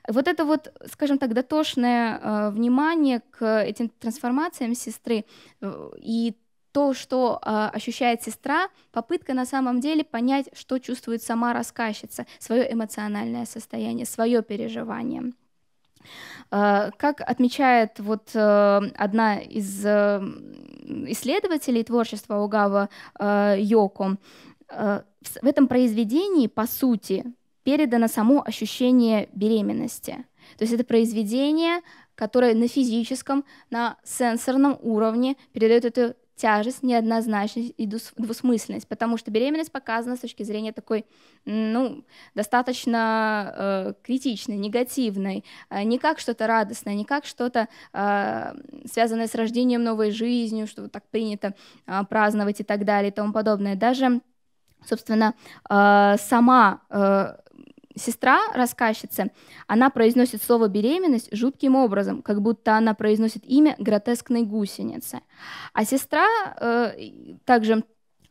Вот это вот, скажем так, дотошное э, внимание к этим трансформациям сестры э, и то, что э, ощущает сестра, попытка на самом деле понять, что чувствует сама рассказчица, свое эмоциональное состояние, свое переживание. Э, как отмечает вот э, одна из э, исследователей творчества Угава Йоко, в этом произведении, по сути, передано само ощущение беременности. То есть это произведение, которое на физическом, на сенсорном уровне передает это тяжесть, неоднозначность и двусмысленность, потому что беременность показана с точки зрения такой, ну, достаточно э, критичной, негативной, э, не как что-то радостное, не как что-то э, связанное с рождением новой жизнью, что вот так принято э, праздновать и так далее и тому подобное. Даже собственно, а, сама э, сестра рассказчицы, она произносит слово «беременность» жутким образом, как будто она произносит имя гротескной гусеницы. А сестра э, также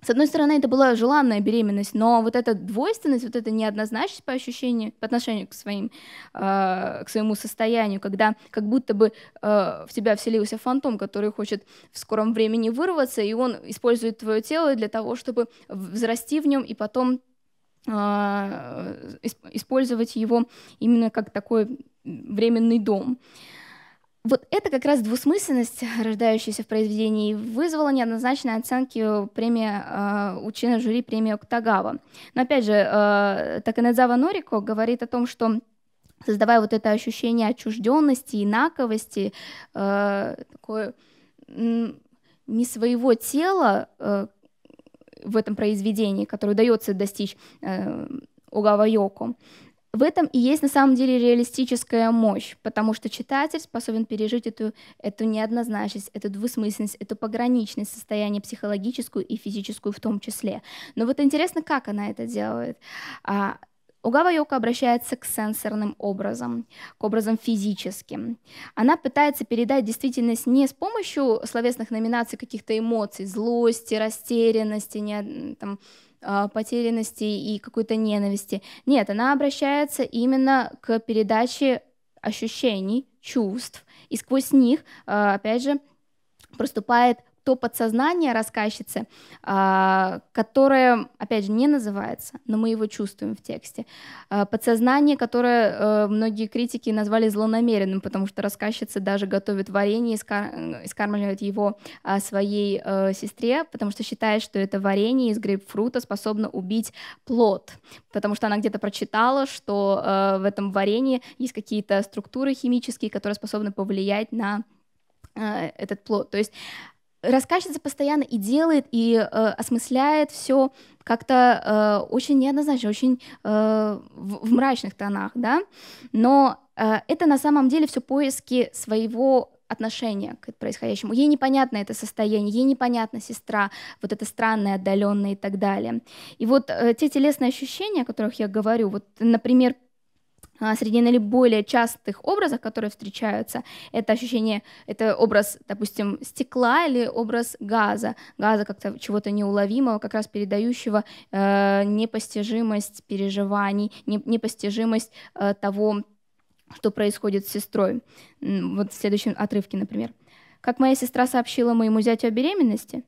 с одной стороны, это была желанная беременность, но вот эта двойственность, вот эта неоднозначность по ощущению, по отношению к, своим, э, к своему состоянию, когда как будто бы э, в тебя вселился фантом, который хочет в скором времени вырваться, и он использует твое тело для того, чтобы взрасти в нем и потом а, использовать его именно как такой временный дом. Вот это как раз двусмысленность, рождающаяся в произведении, вызвала неоднозначные оценки премии э, а, у жюри премии Октагава. Но опять же, э, а, Таканедзава Норико говорит о том, что создавая вот это ощущение отчужденности, инаковости, э, такое не своего тела, э, в этом произведении, которое удается достичь э, Угавайоку. В этом и есть на самом деле реалистическая мощь, потому что читатель способен пережить эту, эту неоднозначность, эту двусмысленность, эту пограничность состояния психологическую и физическую в том числе. Но вот интересно, как она это делает. А, Угава Йока обращается к сенсорным образам, к образам физическим. Она пытается передать действительность не с помощью словесных номинаций каких-то эмоций, злости, растерянности, не, там, а, потерянности и какой-то ненависти. Нет, она обращается именно к передаче ощущений, чувств, и сквозь них, а, опять же, проступает то подсознание рассказчицы, а, которое, опять же, не называется, но мы его чувствуем в тексте. А, подсознание, которое э, многие критики назвали злонамеренным, потому что рассказчица даже готовит варенье и э, скармливает его а, своей э, сестре, потому что считает, что это варенье из грейпфрута способно убить плод, потому что она где-то прочитала, что в этом варенье есть какие-то структуры химические, которые способны повлиять на этот плод. То есть рассказчица постоянно и делает, и э, осмысляет все как-то э, очень неоднозначно, очень э, в, в мрачных тонах, да. Но э, это на самом деле все поиски своего отношения к происходящему. Ей непонятно это состояние, ей непонятна сестра, вот это странное, отдаленное и так далее. И вот э, те телесные ощущения, о которых я говорю, вот, например, а, среди наиболее частых образов, которые встречаются, это ощущение, это образ, допустим, стекла или образ газа, газа как-то чего-то неуловимого, как раз передающего э, непостижимость переживаний, не, непостижимость э, того, что происходит с сестрой. Вот в следующем отрывке, например как моя сестра сообщила моему зятю о беременности.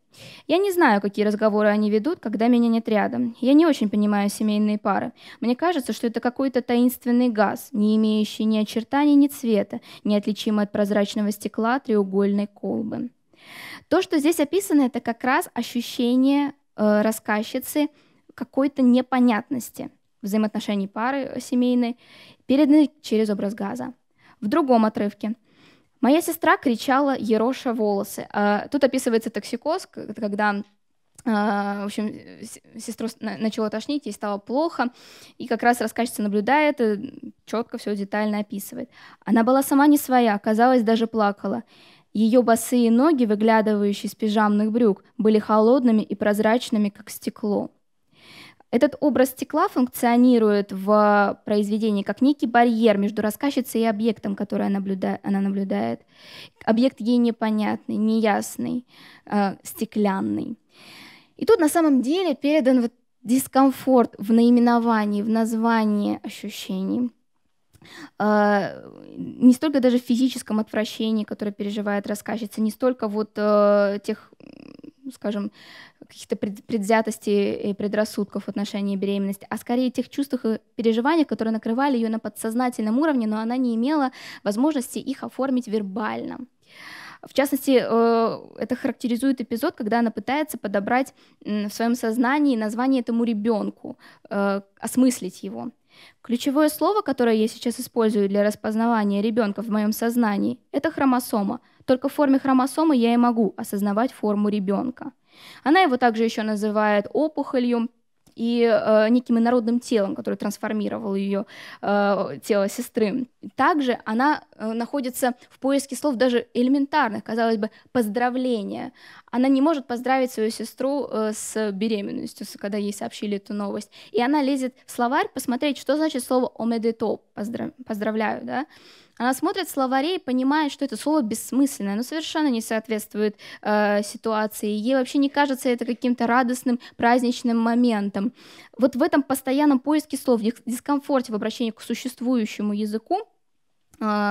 Я не знаю, какие разговоры они ведут, когда меня нет рядом. Я не очень понимаю семейные пары. Мне кажется, что это какой-то таинственный газ, не имеющий ни очертаний, ни цвета, неотличимый от прозрачного стекла треугольной колбы. То, что здесь описано, это как раз ощущение э, рассказчицы какой-то непонятности взаимоотношений пары э, семейной, переданной через образ газа. В другом отрывке – Моя сестра кричала «Ероша волосы». А, тут описывается токсикоз, когда а, в общем, сестру начала тошнить, ей стало плохо, и как раз рассказчица наблюдает, четко все детально описывает. Она была сама не своя, казалось, даже плакала. Ее босые ноги, выглядывающие из пижамных брюк, были холодными и прозрачными, как стекло. Этот образ стекла функционирует в произведении как некий барьер между рассказчицей и объектом, который она, наблюдает. Объект ей непонятный, неясный, э, стеклянный. И тут на самом деле передан вот дискомфорт в наименовании, в названии ощущений. А, не столько даже в физическом отвращении, которое переживает рассказчица, не столько вот э, тех, скажем, каких-то предвзятостей и предрассудков в отношении беременности, а скорее тех чувствах и переживаниях, которые накрывали ее на подсознательном уровне, но она не имела возможности их оформить вербально. В частности, э, это характеризует эпизод, когда она пытается подобрать в своем сознании название этому ребенку, э, осмыслить его. Ключевое слово, которое я сейчас использую для распознавания ребенка в моем сознании, это хромосома. Только в форме хромосомы я и могу осознавать форму ребенка. Она его также еще называет опухолью, и э, неким инородным телом, которое трансформировало ее э, тело сестры. Также она э, находится в поиске слов даже элементарных, казалось бы, поздравления. Она не может поздравить свою сестру э, с беременностью, когда ей сообщили эту новость. И она лезет в словарь посмотреть, что значит слово «омедето» — «поздравляю». Да? Она смотрит словарей, и понимает, что это слово бессмысленное, оно совершенно не соответствует э, ситуации. Ей вообще не кажется это каким-то радостным, праздничным моментом. Вот в этом постоянном поиске слов, дискомфорте в обращении к существующему языку, э,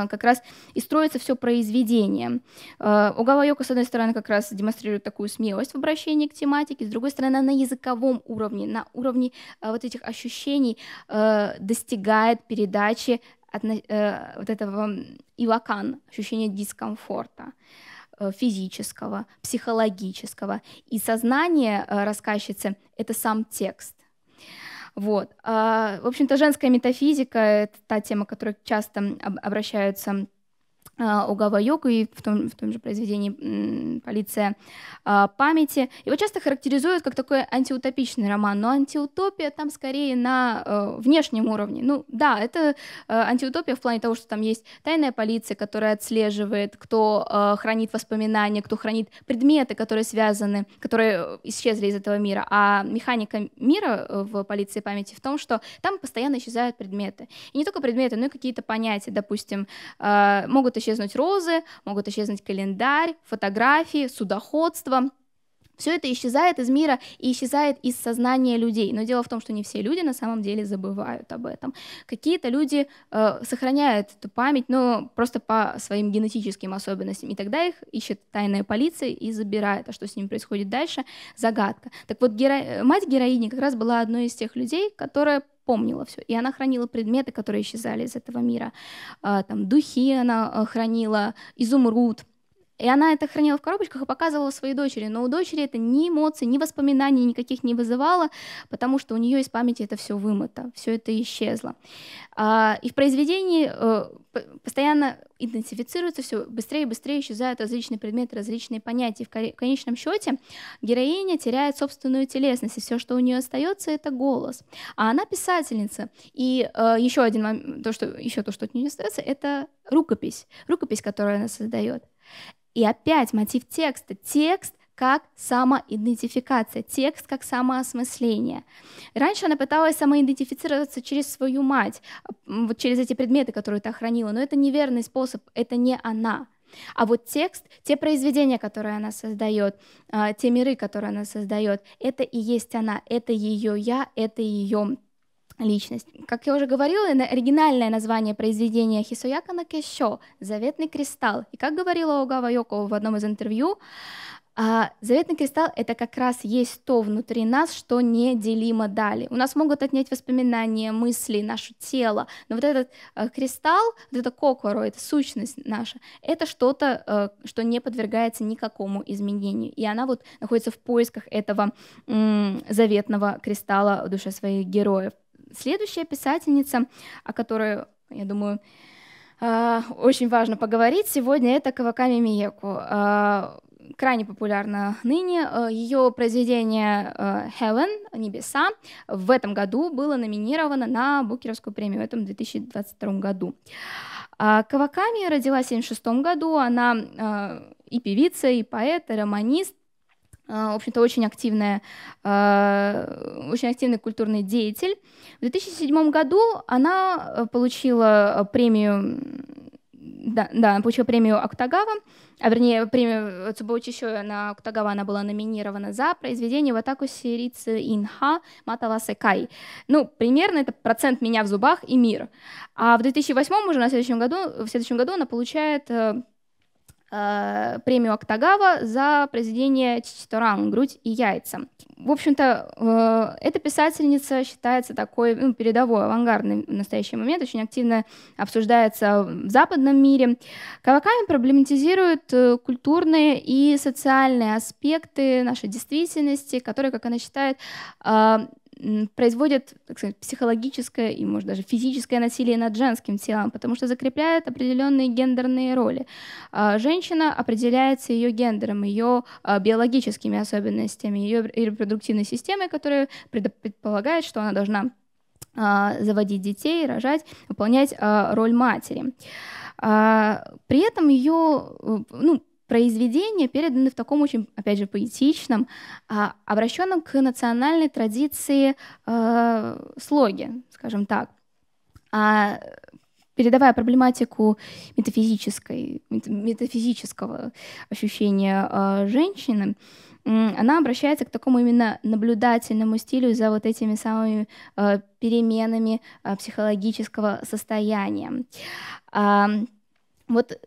как раз и строится все произведение. Э, У Йоко, с одной стороны, как раз демонстрирует такую смелость в обращении к тематике, с другой стороны, на языковом уровне, на уровне э, вот этих ощущений достигает передачи от, э, вот этого илакан, ощущение дискомфорта э, физического, психологического. И сознание э, рассказчицы — это сам текст. Вот. А, в общем-то, женская метафизика — это та тема, к которой часто обращаются Огава а, Йоку и в том, в том же произведении «Полиция а, памяти». Его часто характеризуют как такой антиутопичный роман, но антиутопия там скорее на э, внешнем уровне. Ну да, это э, антиутопия в плане того, что там есть тайная полиция, которая отслеживает, кто э, хранит воспоминания, кто хранит предметы, которые связаны, которые исчезли из этого мира. А механика мира в «Полиции памяти» в том, что там постоянно исчезают предметы. И не только предметы, но и какие-то понятия, допустим, могут исчезнуть исчезнуть розы, могут исчезнуть календарь, фотографии, судоходство. Все это исчезает из мира и исчезает из сознания людей. Но дело в том, что не все люди на самом деле забывают об этом. Какие-то люди э, сохраняют эту память, но просто по своим генетическим особенностям. И тогда их ищет тайная полиция и забирает. А что с ним происходит дальше? Загадка. Так вот, геро... мать героини как раз была одной из тех людей, которая помнила все. И она хранила предметы, которые исчезали из этого мира. А, там духи она а, хранила, изумруд, и она это хранила в коробочках и показывала своей дочери. Но у дочери это ни эмоций, ни воспоминаний никаких не вызывало, потому что у нее из памяти это все вымыто, все это исчезло. А, и в произведении э, постоянно идентифицируется все быстрее и быстрее исчезают различные предметы, различные понятия. В конечном счете героиня теряет собственную телесность, и все, что у нее остается, это голос. А она писательница. И э, еще один момент, то, что еще то, что от нее остается, это рукопись, рукопись, которую она создает. И опять мотив текста. Текст как самоидентификация, текст как самоосмысление. Раньше она пыталась самоидентифицироваться через свою мать, вот через эти предметы, которые та хранила, но это неверный способ, это не она. А вот текст, те произведения, которые она создает, а, те миры, которые она создает, это и есть она, это ее я, это ее личность. Как я уже говорила, оригинальное название произведения Хисуяка кэшо, «Заветный кристалл». И как говорила Огава Йоко в одном из интервью, а, заветный кристалл — это как раз есть то внутри нас, что неделимо дали. У нас могут отнять воспоминания, мысли, наше тело, но вот этот э, кристалл, вот это кокоро, это сущность наша, это что-то, э, что не подвергается никакому изменению. И она вот находится в поисках этого заветного кристалла в душе своих героев. Следующая писательница, о которой, я думаю, а, очень важно поговорить сегодня, это Каваками Миеку. А, крайне популярна ныне. А, ее произведение «Хелен. Небеса» в этом году было номинировано на Букеровскую премию в этом 2022 году. Каваками родилась в 1976 году. Она и певица, и поэт, и романист, а, в общем-то, очень, активная, а, очень активный культурный деятель. В 2007 году она э, получила э, премию да, да, она получила премию Октагава, а вернее, премию э, Цубоучищо на Октагава она была номинирована за произведение в атаку сирицы Инха Маталасе Кай. Ну, примерно это процент меня в зубах и мир. А в 2008 уже на следующем году, в следующем году она получает э, премию Октагава за произведение Чичиторан «Грудь и яйца». В общем-то, э, эта писательница считается такой ну, передовой, авангардной в настоящий момент, очень активно обсуждается в западном мире. Каваками проблематизирует э, культурные и социальные аспекты нашей действительности, которые, как она считает, э, производят так сказать, психологическое и, может, даже физическое насилие над женским телом, потому что закрепляет определенные гендерные роли. А женщина определяется ее гендером, ее а, биологическими особенностями, ее репродуктивной системой, которая предполагает, что она должна а, заводить детей, рожать, выполнять роль матери. При этом ее, э, ну, произведения переданы в таком очень, опять же, поэтичном, а, обращенном к национальной традиции э, слоге, скажем так. А передавая проблематику метафизической, метафизического ощущения э, женщины, она обращается к такому именно наблюдательному стилю за вот этими самыми э, переменами э, психологического состояния. Э, вот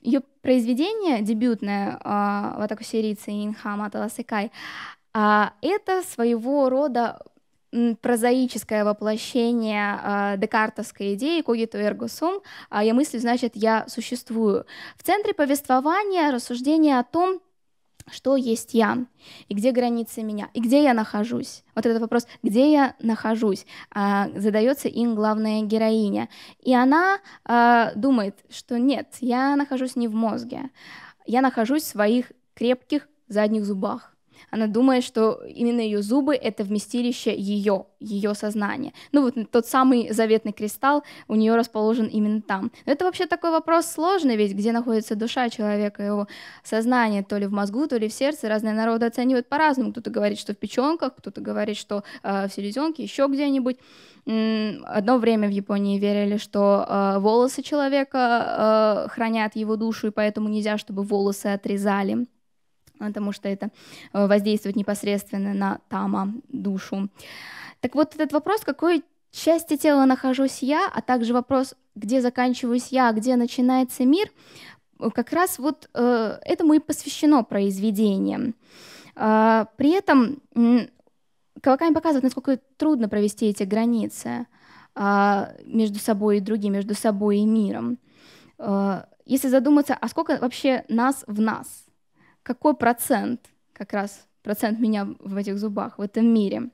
ее произведение дебютное а, серии Инхама Таласыкай, а, это своего рода прозаическое воплощение а, декартовской идеи «Когито эрго сум» «Я мыслю, значит, я существую». В центре повествования рассуждение о том, что есть я, и где границы меня, и где я нахожусь. Вот этот вопрос, где я нахожусь, а, задается им главная героиня. И она а, думает, что нет, я нахожусь не в мозге, я нахожусь в своих крепких задних зубах. Она думает, что именно ее зубы — это вместилище ее, ее сознания. Ну вот тот самый заветный кристалл у нее расположен именно там. Но это вообще такой вопрос сложный, ведь где находится душа человека, его сознание, то ли в мозгу, то ли в сердце. Разные народы оценивают по-разному. Кто-то говорит, что в печенках, кто-то говорит, что э, в селезенке, еще где-нибудь. Одно время в Японии верили, что э, волосы человека э, хранят его душу, и поэтому нельзя, чтобы волосы отрезали потому что это э, воздействует непосредственно на тама, душу. Так вот этот вопрос, какой части тела нахожусь я, а также вопрос, где заканчиваюсь я, а где начинается мир, как раз вот э, этому и посвящено произведение. Э, при этом э, Каваками показывает, насколько трудно провести эти границы э, между собой и другим, между собой и миром. Э, если задуматься, а сколько вообще нас в нас – какой процент, как раз процент меня в этих зубах, в этом мире.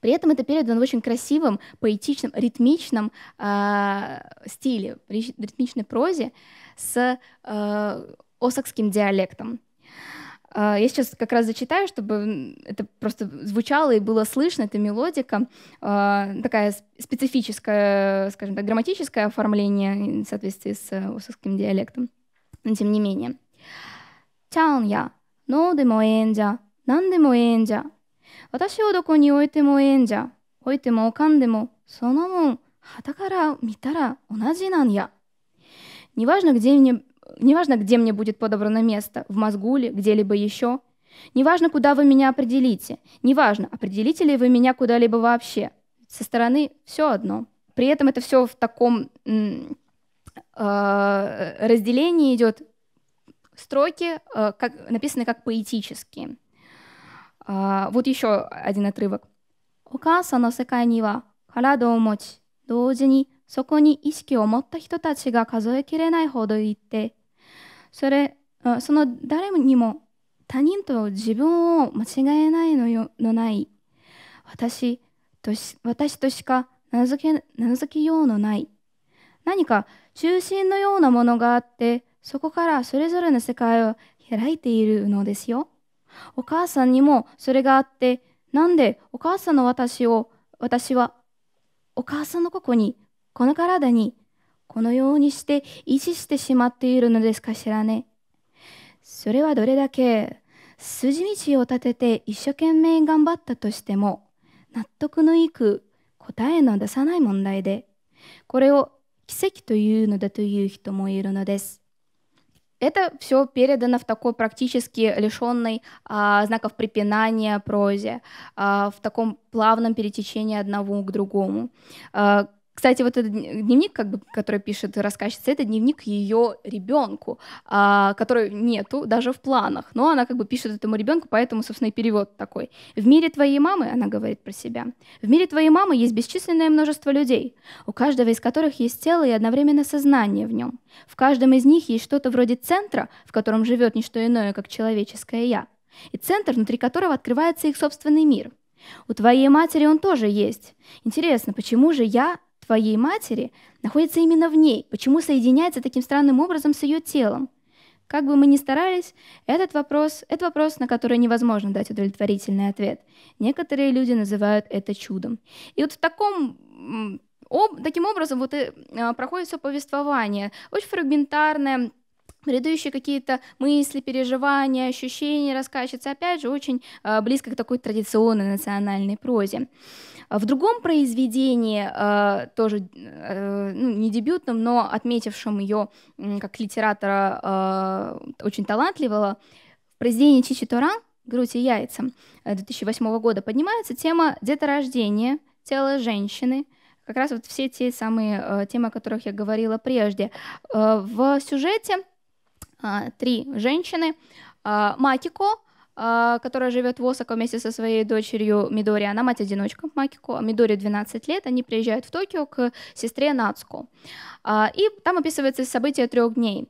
При этом это передано в очень красивом, поэтичном, ритмичном э, стиле, ритмичной прозе с э, а, осакским диалектом. Э, я сейчас как раз зачитаю, чтобы это просто звучало и было слышно, эта мелодика, э, такая специфическая, скажем так, грамматическое оформление в соответствии с э, осакским диалектом, но тем не менее. ちゃんや、のーでもええんじゃ、なんでもええんじゃ。私をどこに置いてもええんじゃ、置いても置かんでも、そのもん、はたから見たら同じなんや。Неважно, где мне, неважно, где мне будет подобрано место, в Мозгуле, где-либо еще. Неважно, куда вы меня определите. Неважно, определите ли вы меня куда-либо вообще. Со стороны все одно. При этом это все в таком э, разделении идет строки э, как, написаны как поэтические. Э, вот еще один отрывок. お母さんの世界には体を持ち、同時にそこに意識を持った人たちが数えきれないほどいて、それ、その誰にも他人と自分を間違えないのよのない私とし私としか名付け名付けようのない何か中心のようなものがあってそこからそれぞれの世界を開いているのですよ。お母さんにもそれがあって、なんでお母さんの私を、私は、お母さんのここに、この体に、このようにして維持してしまっているのですかしらね。それはどれだけ筋道を立てて一生懸命頑張ったとしても、納得のいく答えの出さない問題で、これを奇跡というのだという人もいるのです。Это все передано в такой практически лишенной а, знаков препинания прозе, а, в таком плавном перетечении одного к другому. А, кстати, вот этот дневник, как бы, который пишет рассказчица, это дневник ее ребенку, а, который нету даже в планах, но она как бы пишет этому ребенку, поэтому, собственно, и перевод такой. В мире твоей мамы, она говорит про себя, в мире твоей мамы есть бесчисленное множество людей, у каждого из которых есть тело и одновременно сознание в нем. В каждом из них есть что-то вроде центра, в котором живет не что иное, как человеческое я, и центр, внутри которого открывается их собственный мир – у твоей матери он тоже есть. Интересно, почему же я твоей матери находится именно в ней, почему соединяется таким странным образом с ее телом. Как бы мы ни старались, этот вопрос — это вопрос, на который невозможно дать удовлетворительный ответ. Некоторые люди называют это чудом. И вот в таком об, таким образом вот и а, проходит все повествование, очень фрагментарное, предыдущие какие-то мысли, переживания, ощущения раскачиваются, опять же, очень а, близко к такой традиционной национальной прозе. А в другом произведении, э, тоже э, ну, не дебютном, но отметившем ее как литератора э, очень талантливого, в произведении Чичи Торан «Грудь и яйца» 2008 года поднимается тема деторождения, тела женщины, как раз вот все те самые темы, о которых я говорила прежде. В сюжете три женщины, Макико, а, которая живет в Осако вместе со своей дочерью Мидори. Она мать-одиночка Макико. А Мидори 12 лет. Они приезжают в Токио к сестре Нацку. А, и там описывается событие трех дней.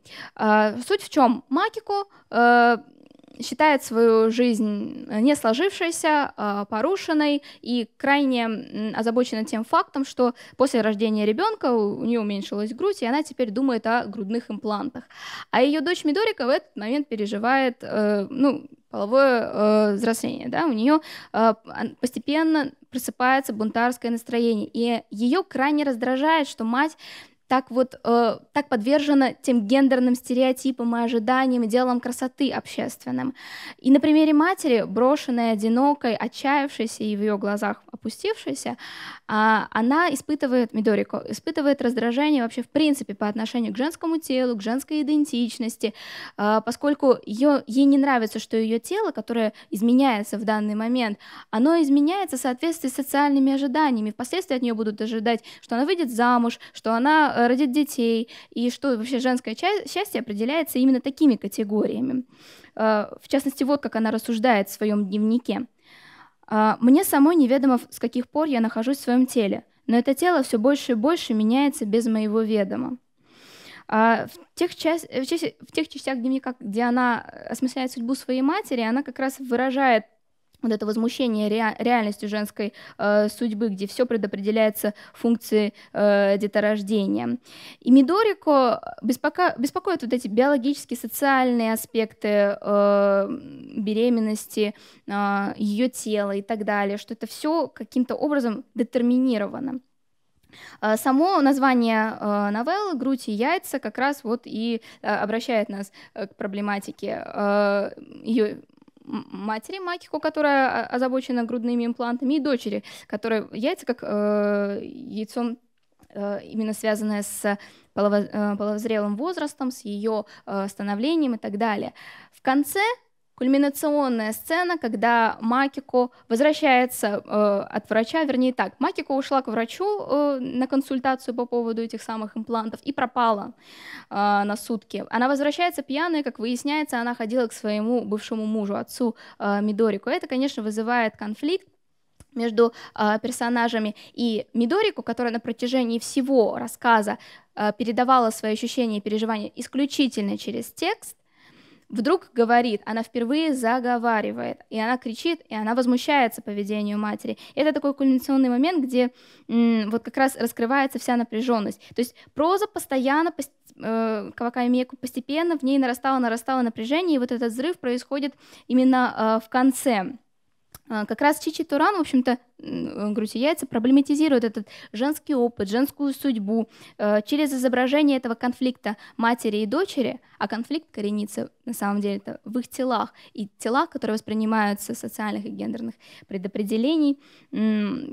Суть в чем? Макико считает свою жизнь э, не сложившейся, порушенной и крайне озабочена тем фактом, что после рождения ребенка у нее уменьшилась грудь, и она теперь думает о грудных имплантах. А ее дочь Мидорика в этот момент переживает, э, ну, половое э, взросление, да, у нее э, постепенно просыпается бунтарское настроение, и ее крайне раздражает, что мать так вот, э, так подвержена тем гендерным стереотипам и ожиданиям, делом красоты общественным. И на примере матери, брошенной, одинокой, отчаявшейся и в ее глазах опустившейся, э, она испытывает, Мидорико, испытывает раздражение вообще в принципе по отношению к женскому телу, к женской идентичности, э, поскольку ее, ей не нравится, что ее тело, которое изменяется в данный момент, оно изменяется в соответствии с социальными ожиданиями. Впоследствии от нее будут ожидать, что она выйдет замуж, что она э, родит детей, и что вообще женское счастье определяется именно такими категориями. А, в частности, вот как она рассуждает в своем дневнике. «А, «Мне самой неведомо, с каких пор я нахожусь в своем теле, но это тело все больше и больше меняется без моего ведома». А в тех, часть, в, часть, в тех частях дневника, где она э, осмысляет судьбу своей матери, она как раз выражает вот это возмущение реальностью женской э, судьбы, где все предопределяется функцией э, деторождения. И Мидорико беспоко беспокоит вот эти биологические, социальные аспекты э, беременности, э, ее тела и так далее, что это все каким-то образом детерминировано. Э, само название э, новеллы «Грудь и яйца» как раз вот и э, обращает нас э, к проблематике ее матери Макико, которая озабочена грудными имплантами, и дочери, которая яйца как э, яйцом э, именно связанная с э, э, половозрелым возрастом, с ее становлением и так далее. В конце кульминационная сцена, когда Макико возвращается э, от врача, вернее так, Макико ушла к врачу э, на консультацию по поводу этих самых имплантов и пропала э, на сутки. Она возвращается пьяная, как выясняется, она ходила к своему бывшему мужу, отцу э, Мидорику. Это, конечно, вызывает конфликт, между э, персонажами и Мидорику, которая на протяжении всего рассказа э, передавала свои ощущения и переживания исключительно через текст, Вдруг говорит, она впервые заговаривает, и она кричит, и она возмущается поведению матери. это такой кульминационный момент, где м, вот как раз раскрывается вся напряженность. То есть проза постоянно, пост, э, Кавакамиеку постепенно в ней нарастало, нарастало напряжение, и вот этот взрыв происходит именно э, в конце. А, как раз Чичи Туран, в общем-то, грудь и яйца проблематизирует этот женский опыт, женскую судьбу э, через изображение этого конфликта матери и дочери, а конфликт коренится на самом деле это в их телах и телах, которые воспринимаются социальных и гендерных предопределений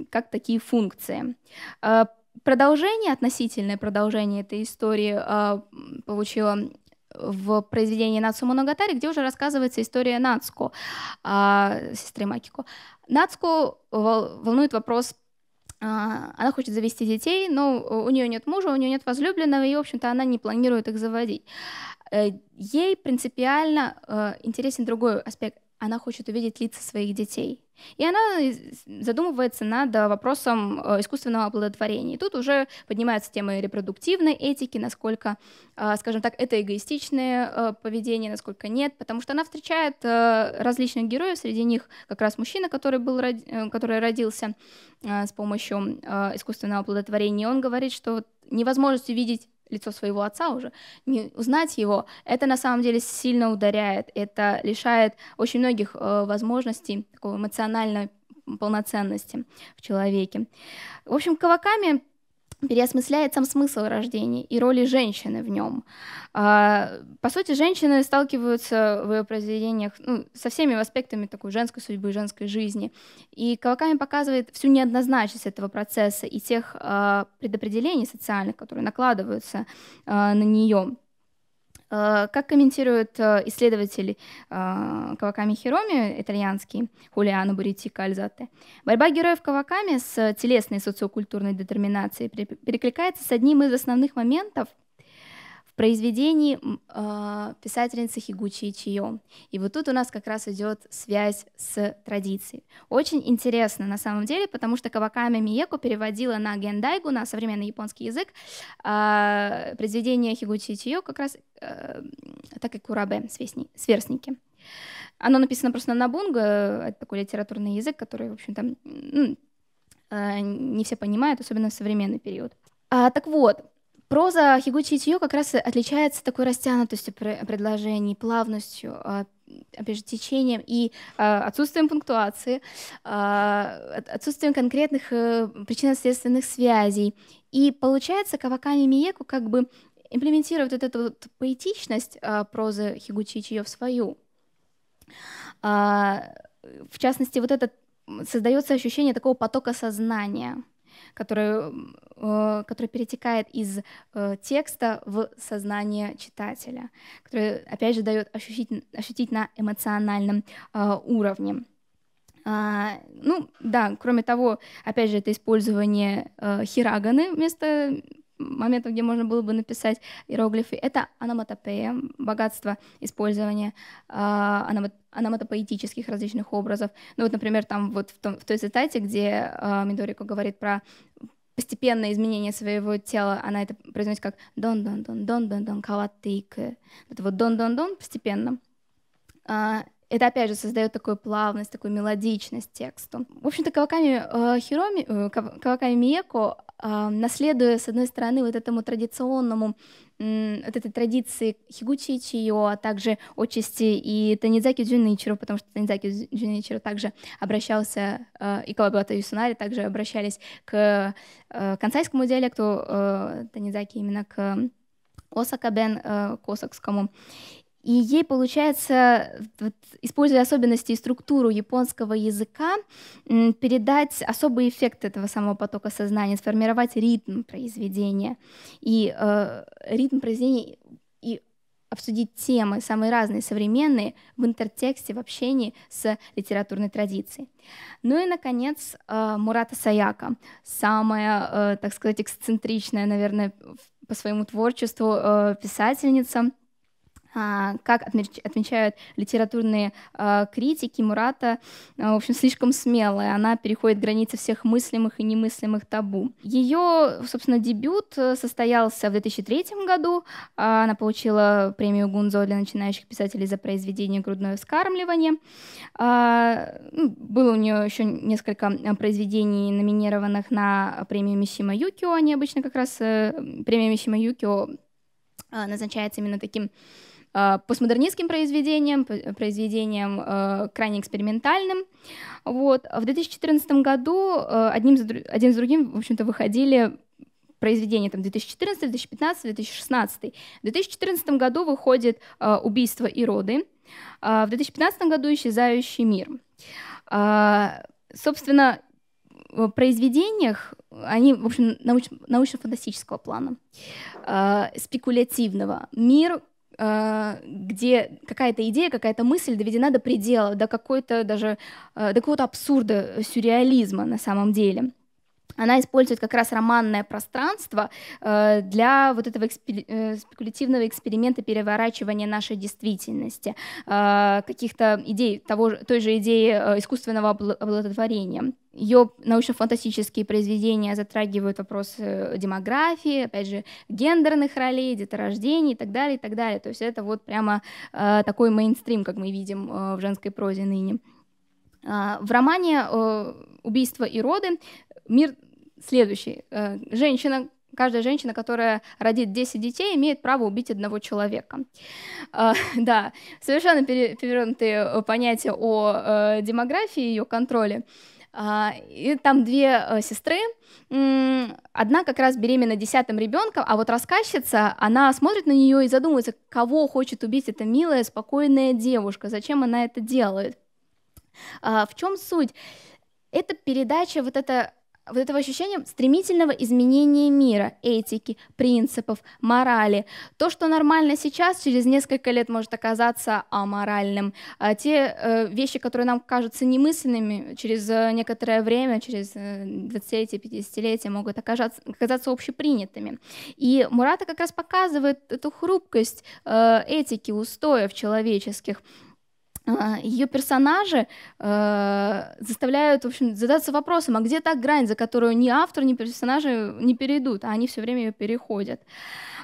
как такие функции. Э, продолжение, относительное продолжение этой истории э, получила в произведении Нацуму Моногатари, где уже рассказывается история Нацку, э, сестры Макико. Нацку волнует вопрос а, она хочет завести детей, но у нее нет мужа, у нее нет возлюбленного, и, в общем-то, она не планирует их заводить. Э, ей принципиально э, интересен другой аспект она хочет увидеть лица своих детей. И она задумывается над э, вопросом э, искусственного оплодотворения. И тут уже поднимаются темы репродуктивной этики, насколько, э, скажем так, это эгоистичное поведение, насколько нет, потому что она встречает различных героев, среди них как раз мужчина, который, был, который родился с помощью искусственного оплодотворения, и он говорит, что невозможность увидеть лицо своего отца уже, не узнать его, это на самом деле сильно ударяет, это лишает очень многих э, возможностей такой эмоциональной полноценности в человеке. В общем, каваками переосмысляет сам смысл рождения и роли женщины в нем. А, по сути, женщины сталкиваются в ее произведениях ну, со всеми аспектами такой женской судьбы и женской жизни. И Каваками показывает всю неоднозначность этого процесса и тех а, предопределений социальных, которые накладываются а, на нее. Э, как комментирует э, исследователь э, Каваками Хироми, итальянский Хулиано Бурити Кальзате, борьба героев Каваками с телесной социокультурной детерминацией перекликается с одним из основных моментов – в произведении э, писательницы Хигучи Чио. И вот тут у нас как раз идет связь с традицией. Очень интересно на самом деле, потому что Каваками Миеко переводила на гендайгу, на современный японский язык, э, произведение Хигучи Чио как раз э, так и Курабе, сверстники. Оно написано просто на набунго, это такой литературный язык, который, в общем-то, ну, э, не все понимают, особенно в современный период. А, так вот, Проза Хигучи Итио как раз отличается такой растянутостью предложений, плавностью, а, течением и а, отсутствием пунктуации, а, отсутствием конкретных э, причинно-следственных связей. И получается, Каваками Миеку как бы имплементирует вот эту вот поэтичность прозы Хигучи Ичио в свою. В частности, вот этот создается ощущение такого потока сознания – который, э, который перетекает из э, текста в сознание читателя, который, опять же, дает ощутить, ощутить на эмоциональном а, уровне. А, ну да, кроме того, опять же, это использование э, хираганы вместо моментов, где можно было бы написать иероглифы, это аноматопея, богатство использования а, аномат, аноматопоэтических различных образов. Ну вот, например, там вот в, том, в той цитате, где а, Мидорико говорит про постепенное изменение своего тела, она это произносит как дон-дон-дон, дон-дон-дон, калатык. Это вот дон-дон-дон постепенно. А, это опять же создает такую плавность, такую мелодичность тексту. В общем-то, Каваками э, Хироми, э, Каваками Миеко а, наследуя, с одной стороны, вот этому традиционному, вот этой традиции хигучи чио, а также отчасти и Танидзаки Джуничеру, потому что Танидзаки Джуничеру также обращался, а, и Кавабата Юсунари также обращались к а, консайскому диалекту Танидзаки, именно к Осака Бен, к осакскому. И ей, получается, вот, используя особенности и структуру японского языка, передать особый эффект этого самого потока сознания, сформировать ритм произведения. И э, ритм произведения и обсудить темы, самые разные, современные, в интертексте, в общении с литературной традицией. Ну и, наконец, э, Мурата Саяка, самая, э, так сказать, эксцентричная, наверное, по своему творчеству э, писательница – а, как отмечают литературные а, критики, Мурата, а, в общем, слишком смелая. Она переходит границы всех мыслимых и немыслимых табу. Ее, собственно, дебют э, состоялся в 2003 году. Она получила премию Гунзо для начинающих писателей за произведение «Грудное вскармливание». Ну, было у нее еще несколько э, произведений, номинированных на премию Мишима Юкио. Они обычно как раз... Э, премия Мишима Юкио назначается именно таким Э, постмодернистским произведениям, произведениям э, крайне экспериментальным. Вот. А в 2014 году э, одним за, один за другим, в общем-то, выходили произведения там 2014, 2015, 2016. В 2014 году выходит «Убийство и роды», в 2015 году «Исчезающий мир». Собственно, в произведениях, они, в общем, научно-фантастического плана, э, спекулятивного. Мир, а, где какая-то идея, какая-то мысль доведена до предела, до какой-то даже, а, до какого-то абсурда, сюрреализма на самом деле она использует как раз романное пространство э, для вот этого э, спекулятивного эксперимента переворачивания нашей действительности, э, каких-то идей, того, той же идеи искусственного обл- Ее научно-фантастические произведения затрагивают вопрос демографии, опять же, гендерных ролей, деторождений и так далее, и так далее. То есть это вот прямо такой мейнстрим, как мы видим в женской прозе ныне. А, в романе «Убийство и роды» мир следующий. Э, женщина, каждая женщина, которая родит 10 детей, имеет право убить одного человека. Э, да, совершенно перевернутые э, понятия о демографии и ее контроле. А, и там две сестры, одна как раз беременна десятым ребенком, а вот рассказчица, она смотрит на нее и задумывается, кого хочет убить эта милая, спокойная девушка, зачем она это делает. А, в чем суть? Это передача вот это вот этого ощущения стремительного изменения мира, этики, принципов, морали. То, что нормально сейчас, через несколько лет может оказаться аморальным. А те э, вещи, которые нам кажутся немысленными, через э, некоторое время, через 20-летие, э, 50-летие могут оказаться, оказаться общепринятыми. И Мурата как раз показывает эту хрупкость э, этики, устоев человеческих. А, ее персонажи э, заставляют, в общем, задаться вопросом, а где та грань, за которую ни автор, ни персонажи не перейдут, а они все время ее переходят.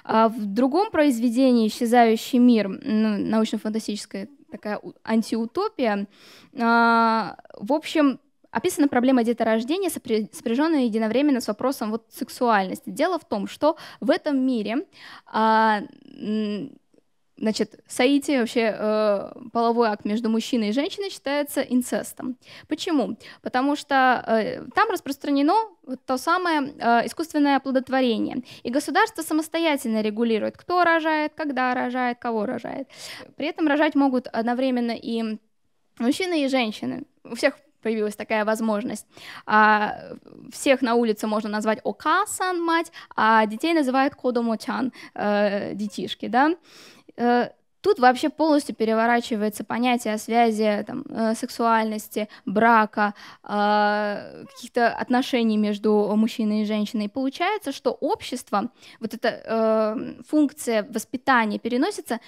А в другом произведении «Исчезающий мир», ну, научно-фантастическая такая антиутопия, э, в общем, описана проблема деторождения, сопряженная единовременно с вопросом вот, сексуальности. Дело в том, что в этом мире э, Значит, в Саити вообще э, половой акт между мужчиной и женщиной считается инцестом. Почему? Потому что э, там распространено то самое э, искусственное оплодотворение. И государство самостоятельно регулирует, кто рожает, когда рожает, кого рожает. При этом рожать могут одновременно и мужчины, и женщины. У всех появилась такая возможность. А, всех на улице можно назвать Окасан мать, а детей называют кодомо э, детишки, да. Э, тут вообще полностью переворачивается понятие о связи там, э, сексуальности, брака, э, каких-то отношений между мужчиной и женщиной. И Получается, что общество, вот эта функция воспитания переносится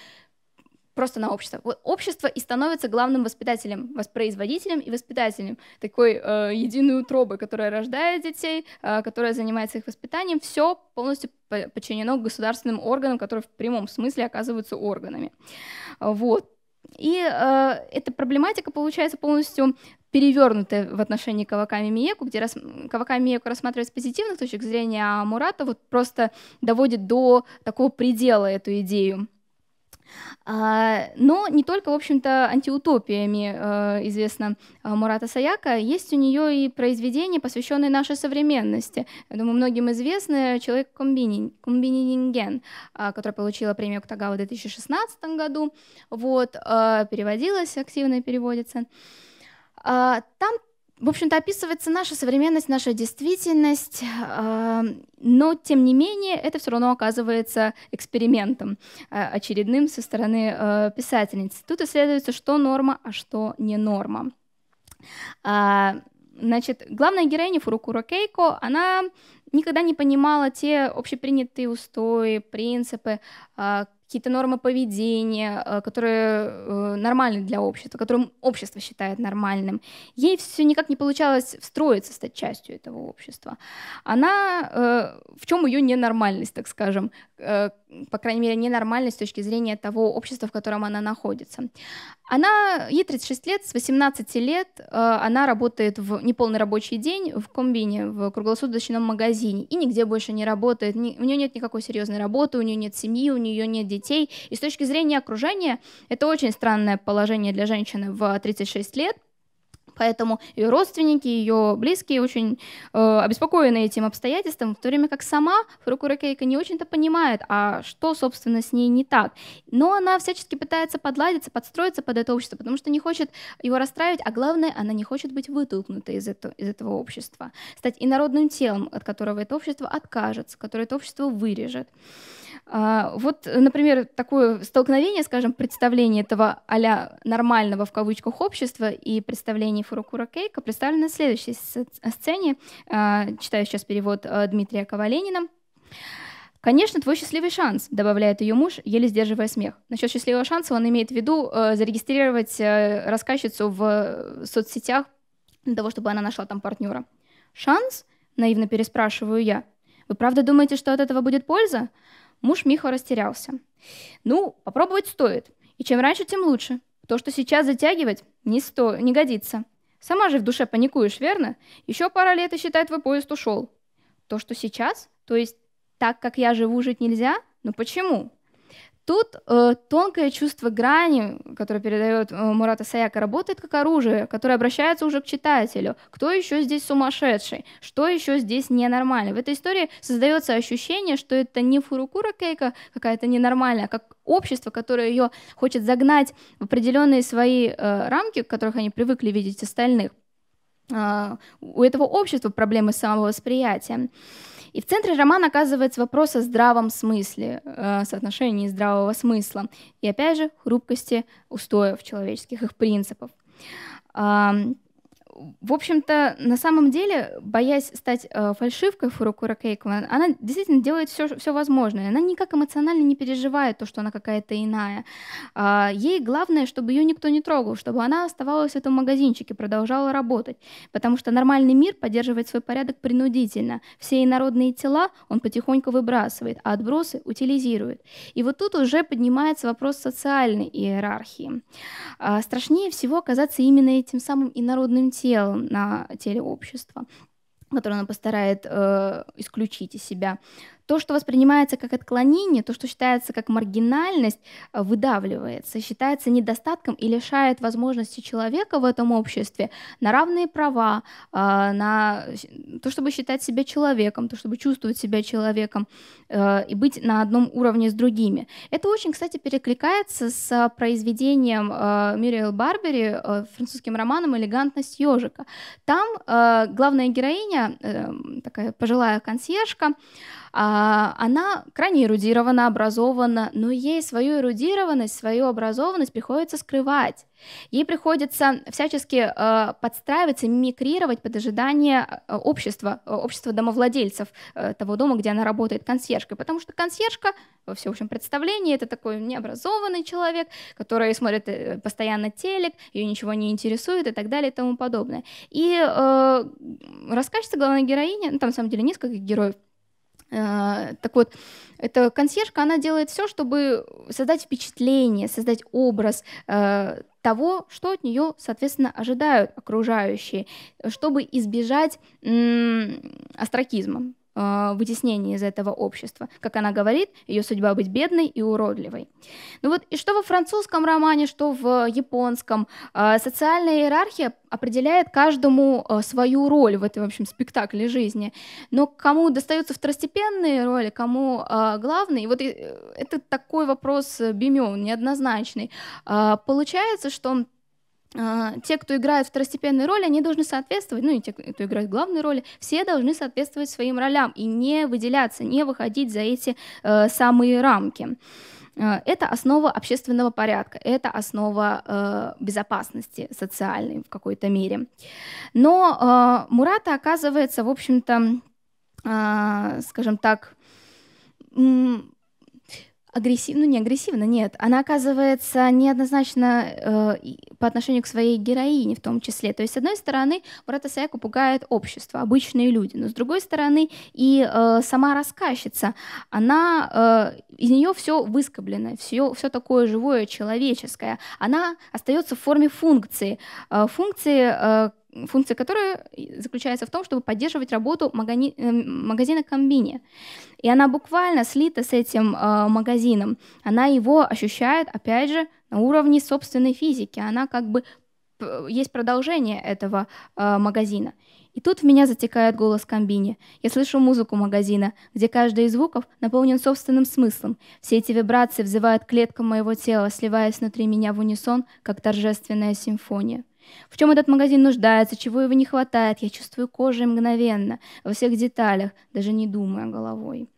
просто на общество. Вот общество и становится главным воспитателем, воспроизводителем и воспитателем такой э, единой утробы, которая рождает детей, э, которая занимается их воспитанием. Все полностью подчинено государственным органам, которые в прямом смысле оказываются органами. Вот. И э, эта проблематика получается полностью перевернутая в отношении Каваками Миеку, где рас... Каваками Миеку рассматривает с позитивных точек зрения, а Мурата вот просто доводит до такого предела эту идею. А, но не только, в общем-то, антиутопиями э, известна э, Мурата Саяка. Есть у нее и произведения, посвященные нашей современности. Я думаю, многим известны «Человек комбини, комбининген», а, которая получила премию Октагава в 2016 году. Вот, э, переводилась, активно переводится. А, там в общем-то, описывается наша современность, наша действительность, а, но, тем не менее, это все равно оказывается экспериментом а, очередным со стороны а, писательницы. Тут исследуется, что норма, а что не норма. Значит, главная героиня Фурукура Кейко, она никогда не понимала те общепринятые устои, принципы, какие-то нормы поведения, э, которые э, нормальны для общества, которым общество считает нормальным. Ей все никак не получалось встроиться, стать частью этого общества. Она, э, в чем ее ненормальность, так скажем, по крайней мере, ненормальной с точки зрения того общества, в котором она находится. Она, ей 36 лет, с 18 лет э, она работает в неполный рабочий день в комбине, в круглосуточном магазине, и нигде больше не работает. Ни, у нее нет никакой серьезной работы, у нее нет семьи, у нее нет детей. И с точки зрения окружения, это очень странное положение для женщины в 36 лет – поэтому ее родственники, ее близкие очень э, обеспокоены этим обстоятельством, в то время как сама Фурукуракейка не очень-то понимает, а что, собственно, с ней не так. Но она всячески пытается подладиться, подстроиться под это общество, потому что не хочет его расстраивать, а главное, она не хочет быть вытолкнутой из, это, из этого общества, стать инородным телом, от которого это общество откажется, которое это общество вырежет. А, вот, например, такое столкновение, скажем, представление этого а «нормального» в кавычках общества и представление Фурукура Кейка представлено в следующей сцене. А, читаю сейчас перевод а, Дмитрия Коваленина. Конечно, твой счастливый шанс, добавляет ее муж, еле сдерживая смех. Насчет счастливого шанса он имеет в виду э, зарегистрировать э, рассказчицу в э, соцсетях для того, чтобы она нашла там партнера. Шанс? Наивно переспрашиваю я. Вы правда думаете, что от этого будет польза? Муж Миха растерялся. «Ну, попробовать стоит. И чем раньше, тем лучше. То, что сейчас затягивать, не, сто... не годится. Сама же в душе паникуешь, верно? Еще пара лет и, считай, твой поезд ушел. То, что сейчас, то есть так, как я живу, жить нельзя? Ну почему?» Тут э, тонкое чувство грани, которое передает э, Мурата Саяка, работает как оружие, которое обращается уже к читателю. Кто еще здесь сумасшедший? Что еще здесь ненормально? В этой истории создается ощущение, что это не Фурукура Кейка какая-то ненормальная, а как общество, которое ее хочет загнать в определенные свои э, рамки, в которых они привыкли видеть остальных. Э, у этого общества проблемы с самовосприятием. восприятия. И в центре романа оказывается вопрос о здравом смысле, э, соотношении здравого смысла и, опять же, хрупкости устоев человеческих, их принципов в общем-то, на самом деле, боясь стать э, фальшивкой Фурукура Кейкова, она действительно делает все, все возможное. Она никак эмоционально не переживает то, что она какая-то иная. Э, ей главное, чтобы ее никто не трогал, чтобы она оставалась в этом магазинчике, продолжала работать. Потому что нормальный мир поддерживает свой порядок принудительно. Все инородные тела он потихоньку выбрасывает, а отбросы утилизирует. И вот тут уже поднимается вопрос социальной иерархии. Э, страшнее всего оказаться именно этим самым инородным телом тел на теле общества, которое она постарает э, исключить из себя то, что воспринимается как отклонение, то, что считается как маргинальность, э, выдавливается, считается недостатком и лишает возможности человека в этом обществе на равные права, э, на то, чтобы считать себя человеком, то, чтобы чувствовать себя человеком э, и быть на одном уровне с другими. Это очень, кстати, перекликается с произведением Мириэл Барбери, французским романом «Элегантность ежика». Там главная героиня, такая пожилая консьержка, а, она крайне эрудирована, образована, но ей свою эрудированность, свою образованность приходится скрывать. Ей приходится всячески э, подстраиваться, мимикрировать под ожидание э, общества, э, общества домовладельцев э, того дома, где она работает консьержкой, потому что консьержка во всеобщем представлении это такой необразованный человек, который смотрит э, постоянно телек, ее ничего не интересует и так далее и тому подобное. И э, рассказчица, главная героиня, ну, там на самом деле несколько героев, Э, так вот, эта консьержка, она делает все, чтобы создать впечатление, создать образ э, того, что от нее, соответственно, ожидают окружающие, э, чтобы избежать э, остракизма. Э, вытеснении из этого общества. Как она говорит, ее судьба быть бедной и уродливой. Ну вот и что во французском романе, что в японском, э, социальная иерархия определяет каждому э, свою роль в этом, в общем, спектакле жизни. Но кому достаются второстепенные роли, кому главные, вот это такой вопрос бимен, неоднозначный. Получается, что а, те, кто играют второстепенные роли, они должны соответствовать, ну и те, кто играет главные роли, все должны соответствовать своим ролям и не выделяться, не выходить за эти э, самые рамки. А, это основа общественного порядка, это основа э, безопасности социальной в какой-то мере. Но э, Мурата оказывается, в общем-то, э, скажем так, агрессивно, ну не агрессивно, нет, она оказывается неоднозначно э, по отношению к своей героине в том числе. То есть, с одной стороны, Мурата Саяку пугает общество, обычные люди, но с другой стороны, и э, сама рассказчица, она, э, из нее все выскоблено, все, все такое живое, человеческое. Она остается в форме функции, э, функции, э, функция которой заключается в том, чтобы поддерживать работу магани... Э, магазина комбини. И она буквально слита с этим э, магазином. Она его ощущает, опять же, на уровне собственной физики. Она как бы есть продолжение этого э, магазина. И тут в меня затекает голос комбини. Я слышу музыку магазина, где каждый из звуков наполнен собственным смыслом. Все эти вибрации взывают клеткам моего тела, сливаясь внутри меня в унисон, как торжественная симфония. В чем этот магазин нуждается, чего его не хватает, я чувствую кожей мгновенно, во всех деталях, даже не думая головой.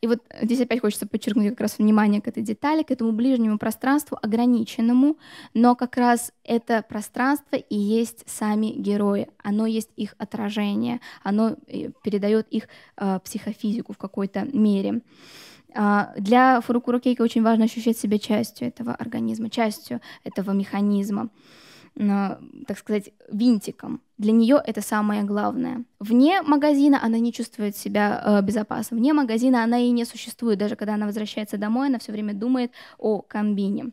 И вот здесь опять хочется подчеркнуть как раз внимание к этой детали, к этому ближнему пространству, ограниченному, но как раз это пространство и есть сами герои, оно есть их отражение, оно э, передает их э, психофизику в какой-то мере. А, для фурукурокейка очень важно ощущать себя частью этого организма, частью этого механизма так сказать, винтиком. Для нее это самое главное. Вне магазина она не чувствует себя э, безопасно. Вне магазина она и не существует. Даже когда она возвращается домой, она все время думает о комбине.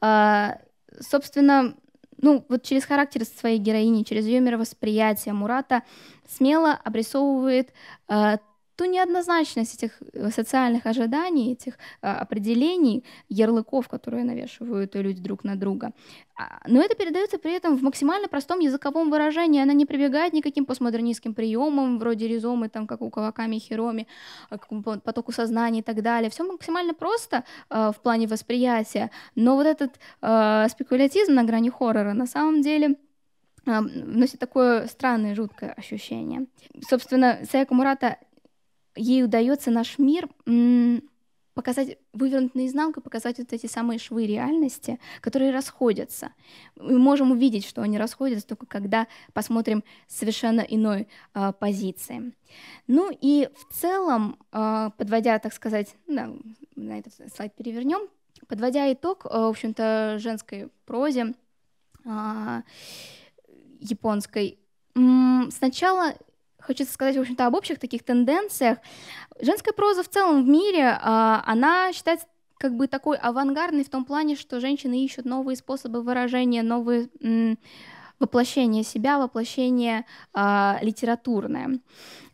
Э, собственно, ну, вот через характер своей героини, через ее мировосприятие Мурата смело обрисовывает э, ту неоднозначность этих э, социальных ожиданий, этих э, определений, ярлыков, которые навешивают люди друг на друга. А, но это передается при этом в максимально простом языковом выражении. Она не прибегает никаким постмодернистским приемам, вроде ризомы, там, как у Каваками и Хироми, э, потоку сознания и так далее. Все максимально просто в плане восприятия. Но вот этот э, спекулятизм на грани хоррора на самом деле вносит такое странное, жуткое ощущение. Собственно, Саяка Мурата ей удается наш мир показать, вывернуть наизнанку, показать вот эти самые швы реальности, которые расходятся. Мы можем увидеть, что они расходятся только когда посмотрим совершенно иной э, позиции. Ну и в целом, э, подводя, так сказать, да, на этот слайд перевернем, подводя итог, э, в общем-то, женской прозе э, японской, э, сначала Хочется сказать, в общем-то, об общих таких тенденциях. Женская проза в целом в мире, а, она считается как бы такой авангардной в том плане, что женщины ищут новые способы выражения, новые воплощение себя, воплощение а, литературное.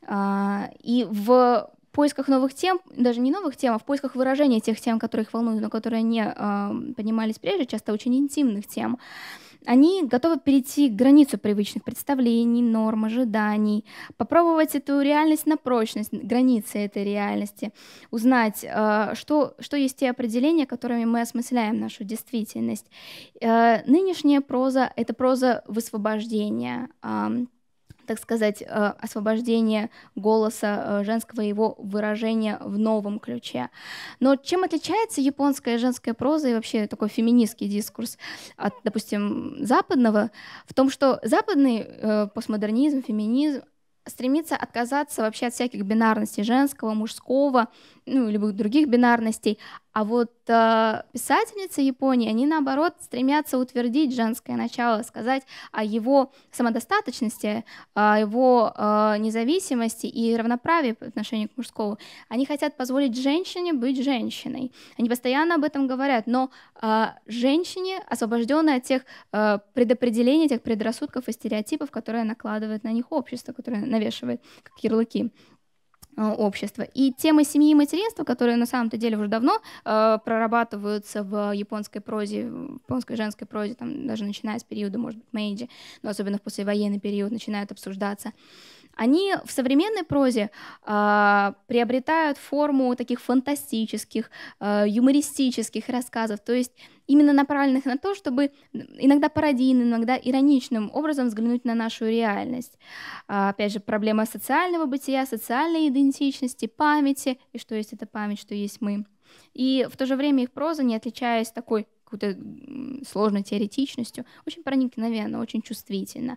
А, и в поисках новых тем, даже не новых тем, а в поисках выражения тех тем, которые их волнуют, но которые не э, поднимались прежде, часто очень интимных тем, э, они готовы перейти границу привычных представлений, норм, ожиданий, попробовать эту реальность на прочность, границы этой реальности, узнать, э, что, что есть те определения, которыми мы осмысляем нашу действительность. Э, нынешняя проза — это проза высвобождения, так сказать, э, освобождение голоса э, женского его выражения в новом ключе. Но чем отличается японская женская проза и вообще такой феминистский дискурс от, допустим, западного? В том, что западный э, постмодернизм, феминизм стремится отказаться вообще от всяких бинарностей женского, мужского, ну, любых других бинарностей. А вот э, писательницы Японии, они наоборот стремятся утвердить женское начало, сказать о его самодостаточности, о его э, независимости и равноправии по отношению к мужскому. Они хотят позволить женщине быть женщиной. Они постоянно об этом говорят, но э, женщине, освобожденной от тех э, предопределений, тех предрассудков и стереотипов, которые накладывает на них общество, которое навешивает как ярлыки. Э, общества. И темы семьи и материнства, которые на самом-то деле уже давно э, прорабатываются в японской прозе, в японской женской прозе, там, даже начиная с периода, может быть, Мэйджи, но особенно в послевоенный период начинают обсуждаться. Они в современной прозе э, приобретают форму таких фантастических, э, юмористических рассказов, то есть именно направленных на то, чтобы иногда пародийным, иногда ироничным образом взглянуть на нашу реальность. А, опять же, проблема социального бытия, социальной идентичности, памяти, и что есть эта память, что есть мы. И в то же время их проза, не отличаясь такой какой-то сложной теоретичностью, очень проникновенно, очень чувствительно, э,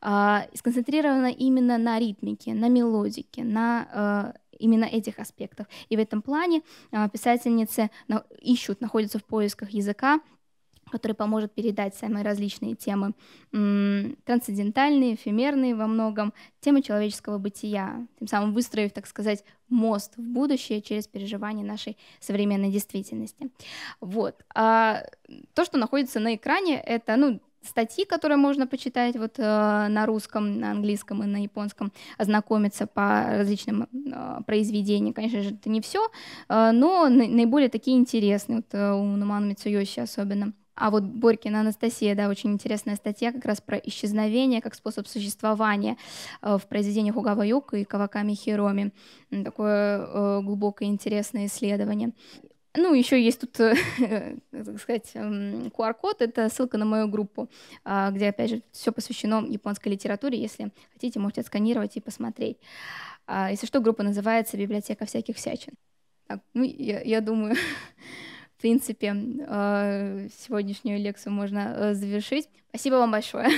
а, сконцентрирована именно на ритмике, на мелодике, на э, именно этих аспектах. И в этом плане э, писательницы на, ищут, находятся в поисках языка, который поможет передать самые различные темы, трансцендентальные, эфемерные во многом, темы человеческого бытия, тем самым выстроив, так сказать, мост в будущее через переживание нашей современной действительности. Вот. А то, что находится на экране, это, ну, статьи, которые можно почитать вот э, на русском, на английском и на японском, ознакомиться по различным э, произведениям. Конечно же, это не все, э, но наиболее такие интересные, вот э, у Наману Мицуёси особенно. А вот Борькина Анастасия, да, очень интересная статья как раз про исчезновение как способ существования э, в произведениях Угава Юка и Каваками Хироми. Такое э, глубокое интересное исследование. Ну, еще есть тут, э, так сказать, QR-код, это ссылка на мою группу, а, где, опять же, все посвящено японской литературе. Если хотите, можете отсканировать и посмотреть. А, если что, группа называется «Библиотека всяких всячин». Так, ну, я, я думаю, принципе, э, сегодняшнюю лекцию можно э, завершить. Спасибо вам большое.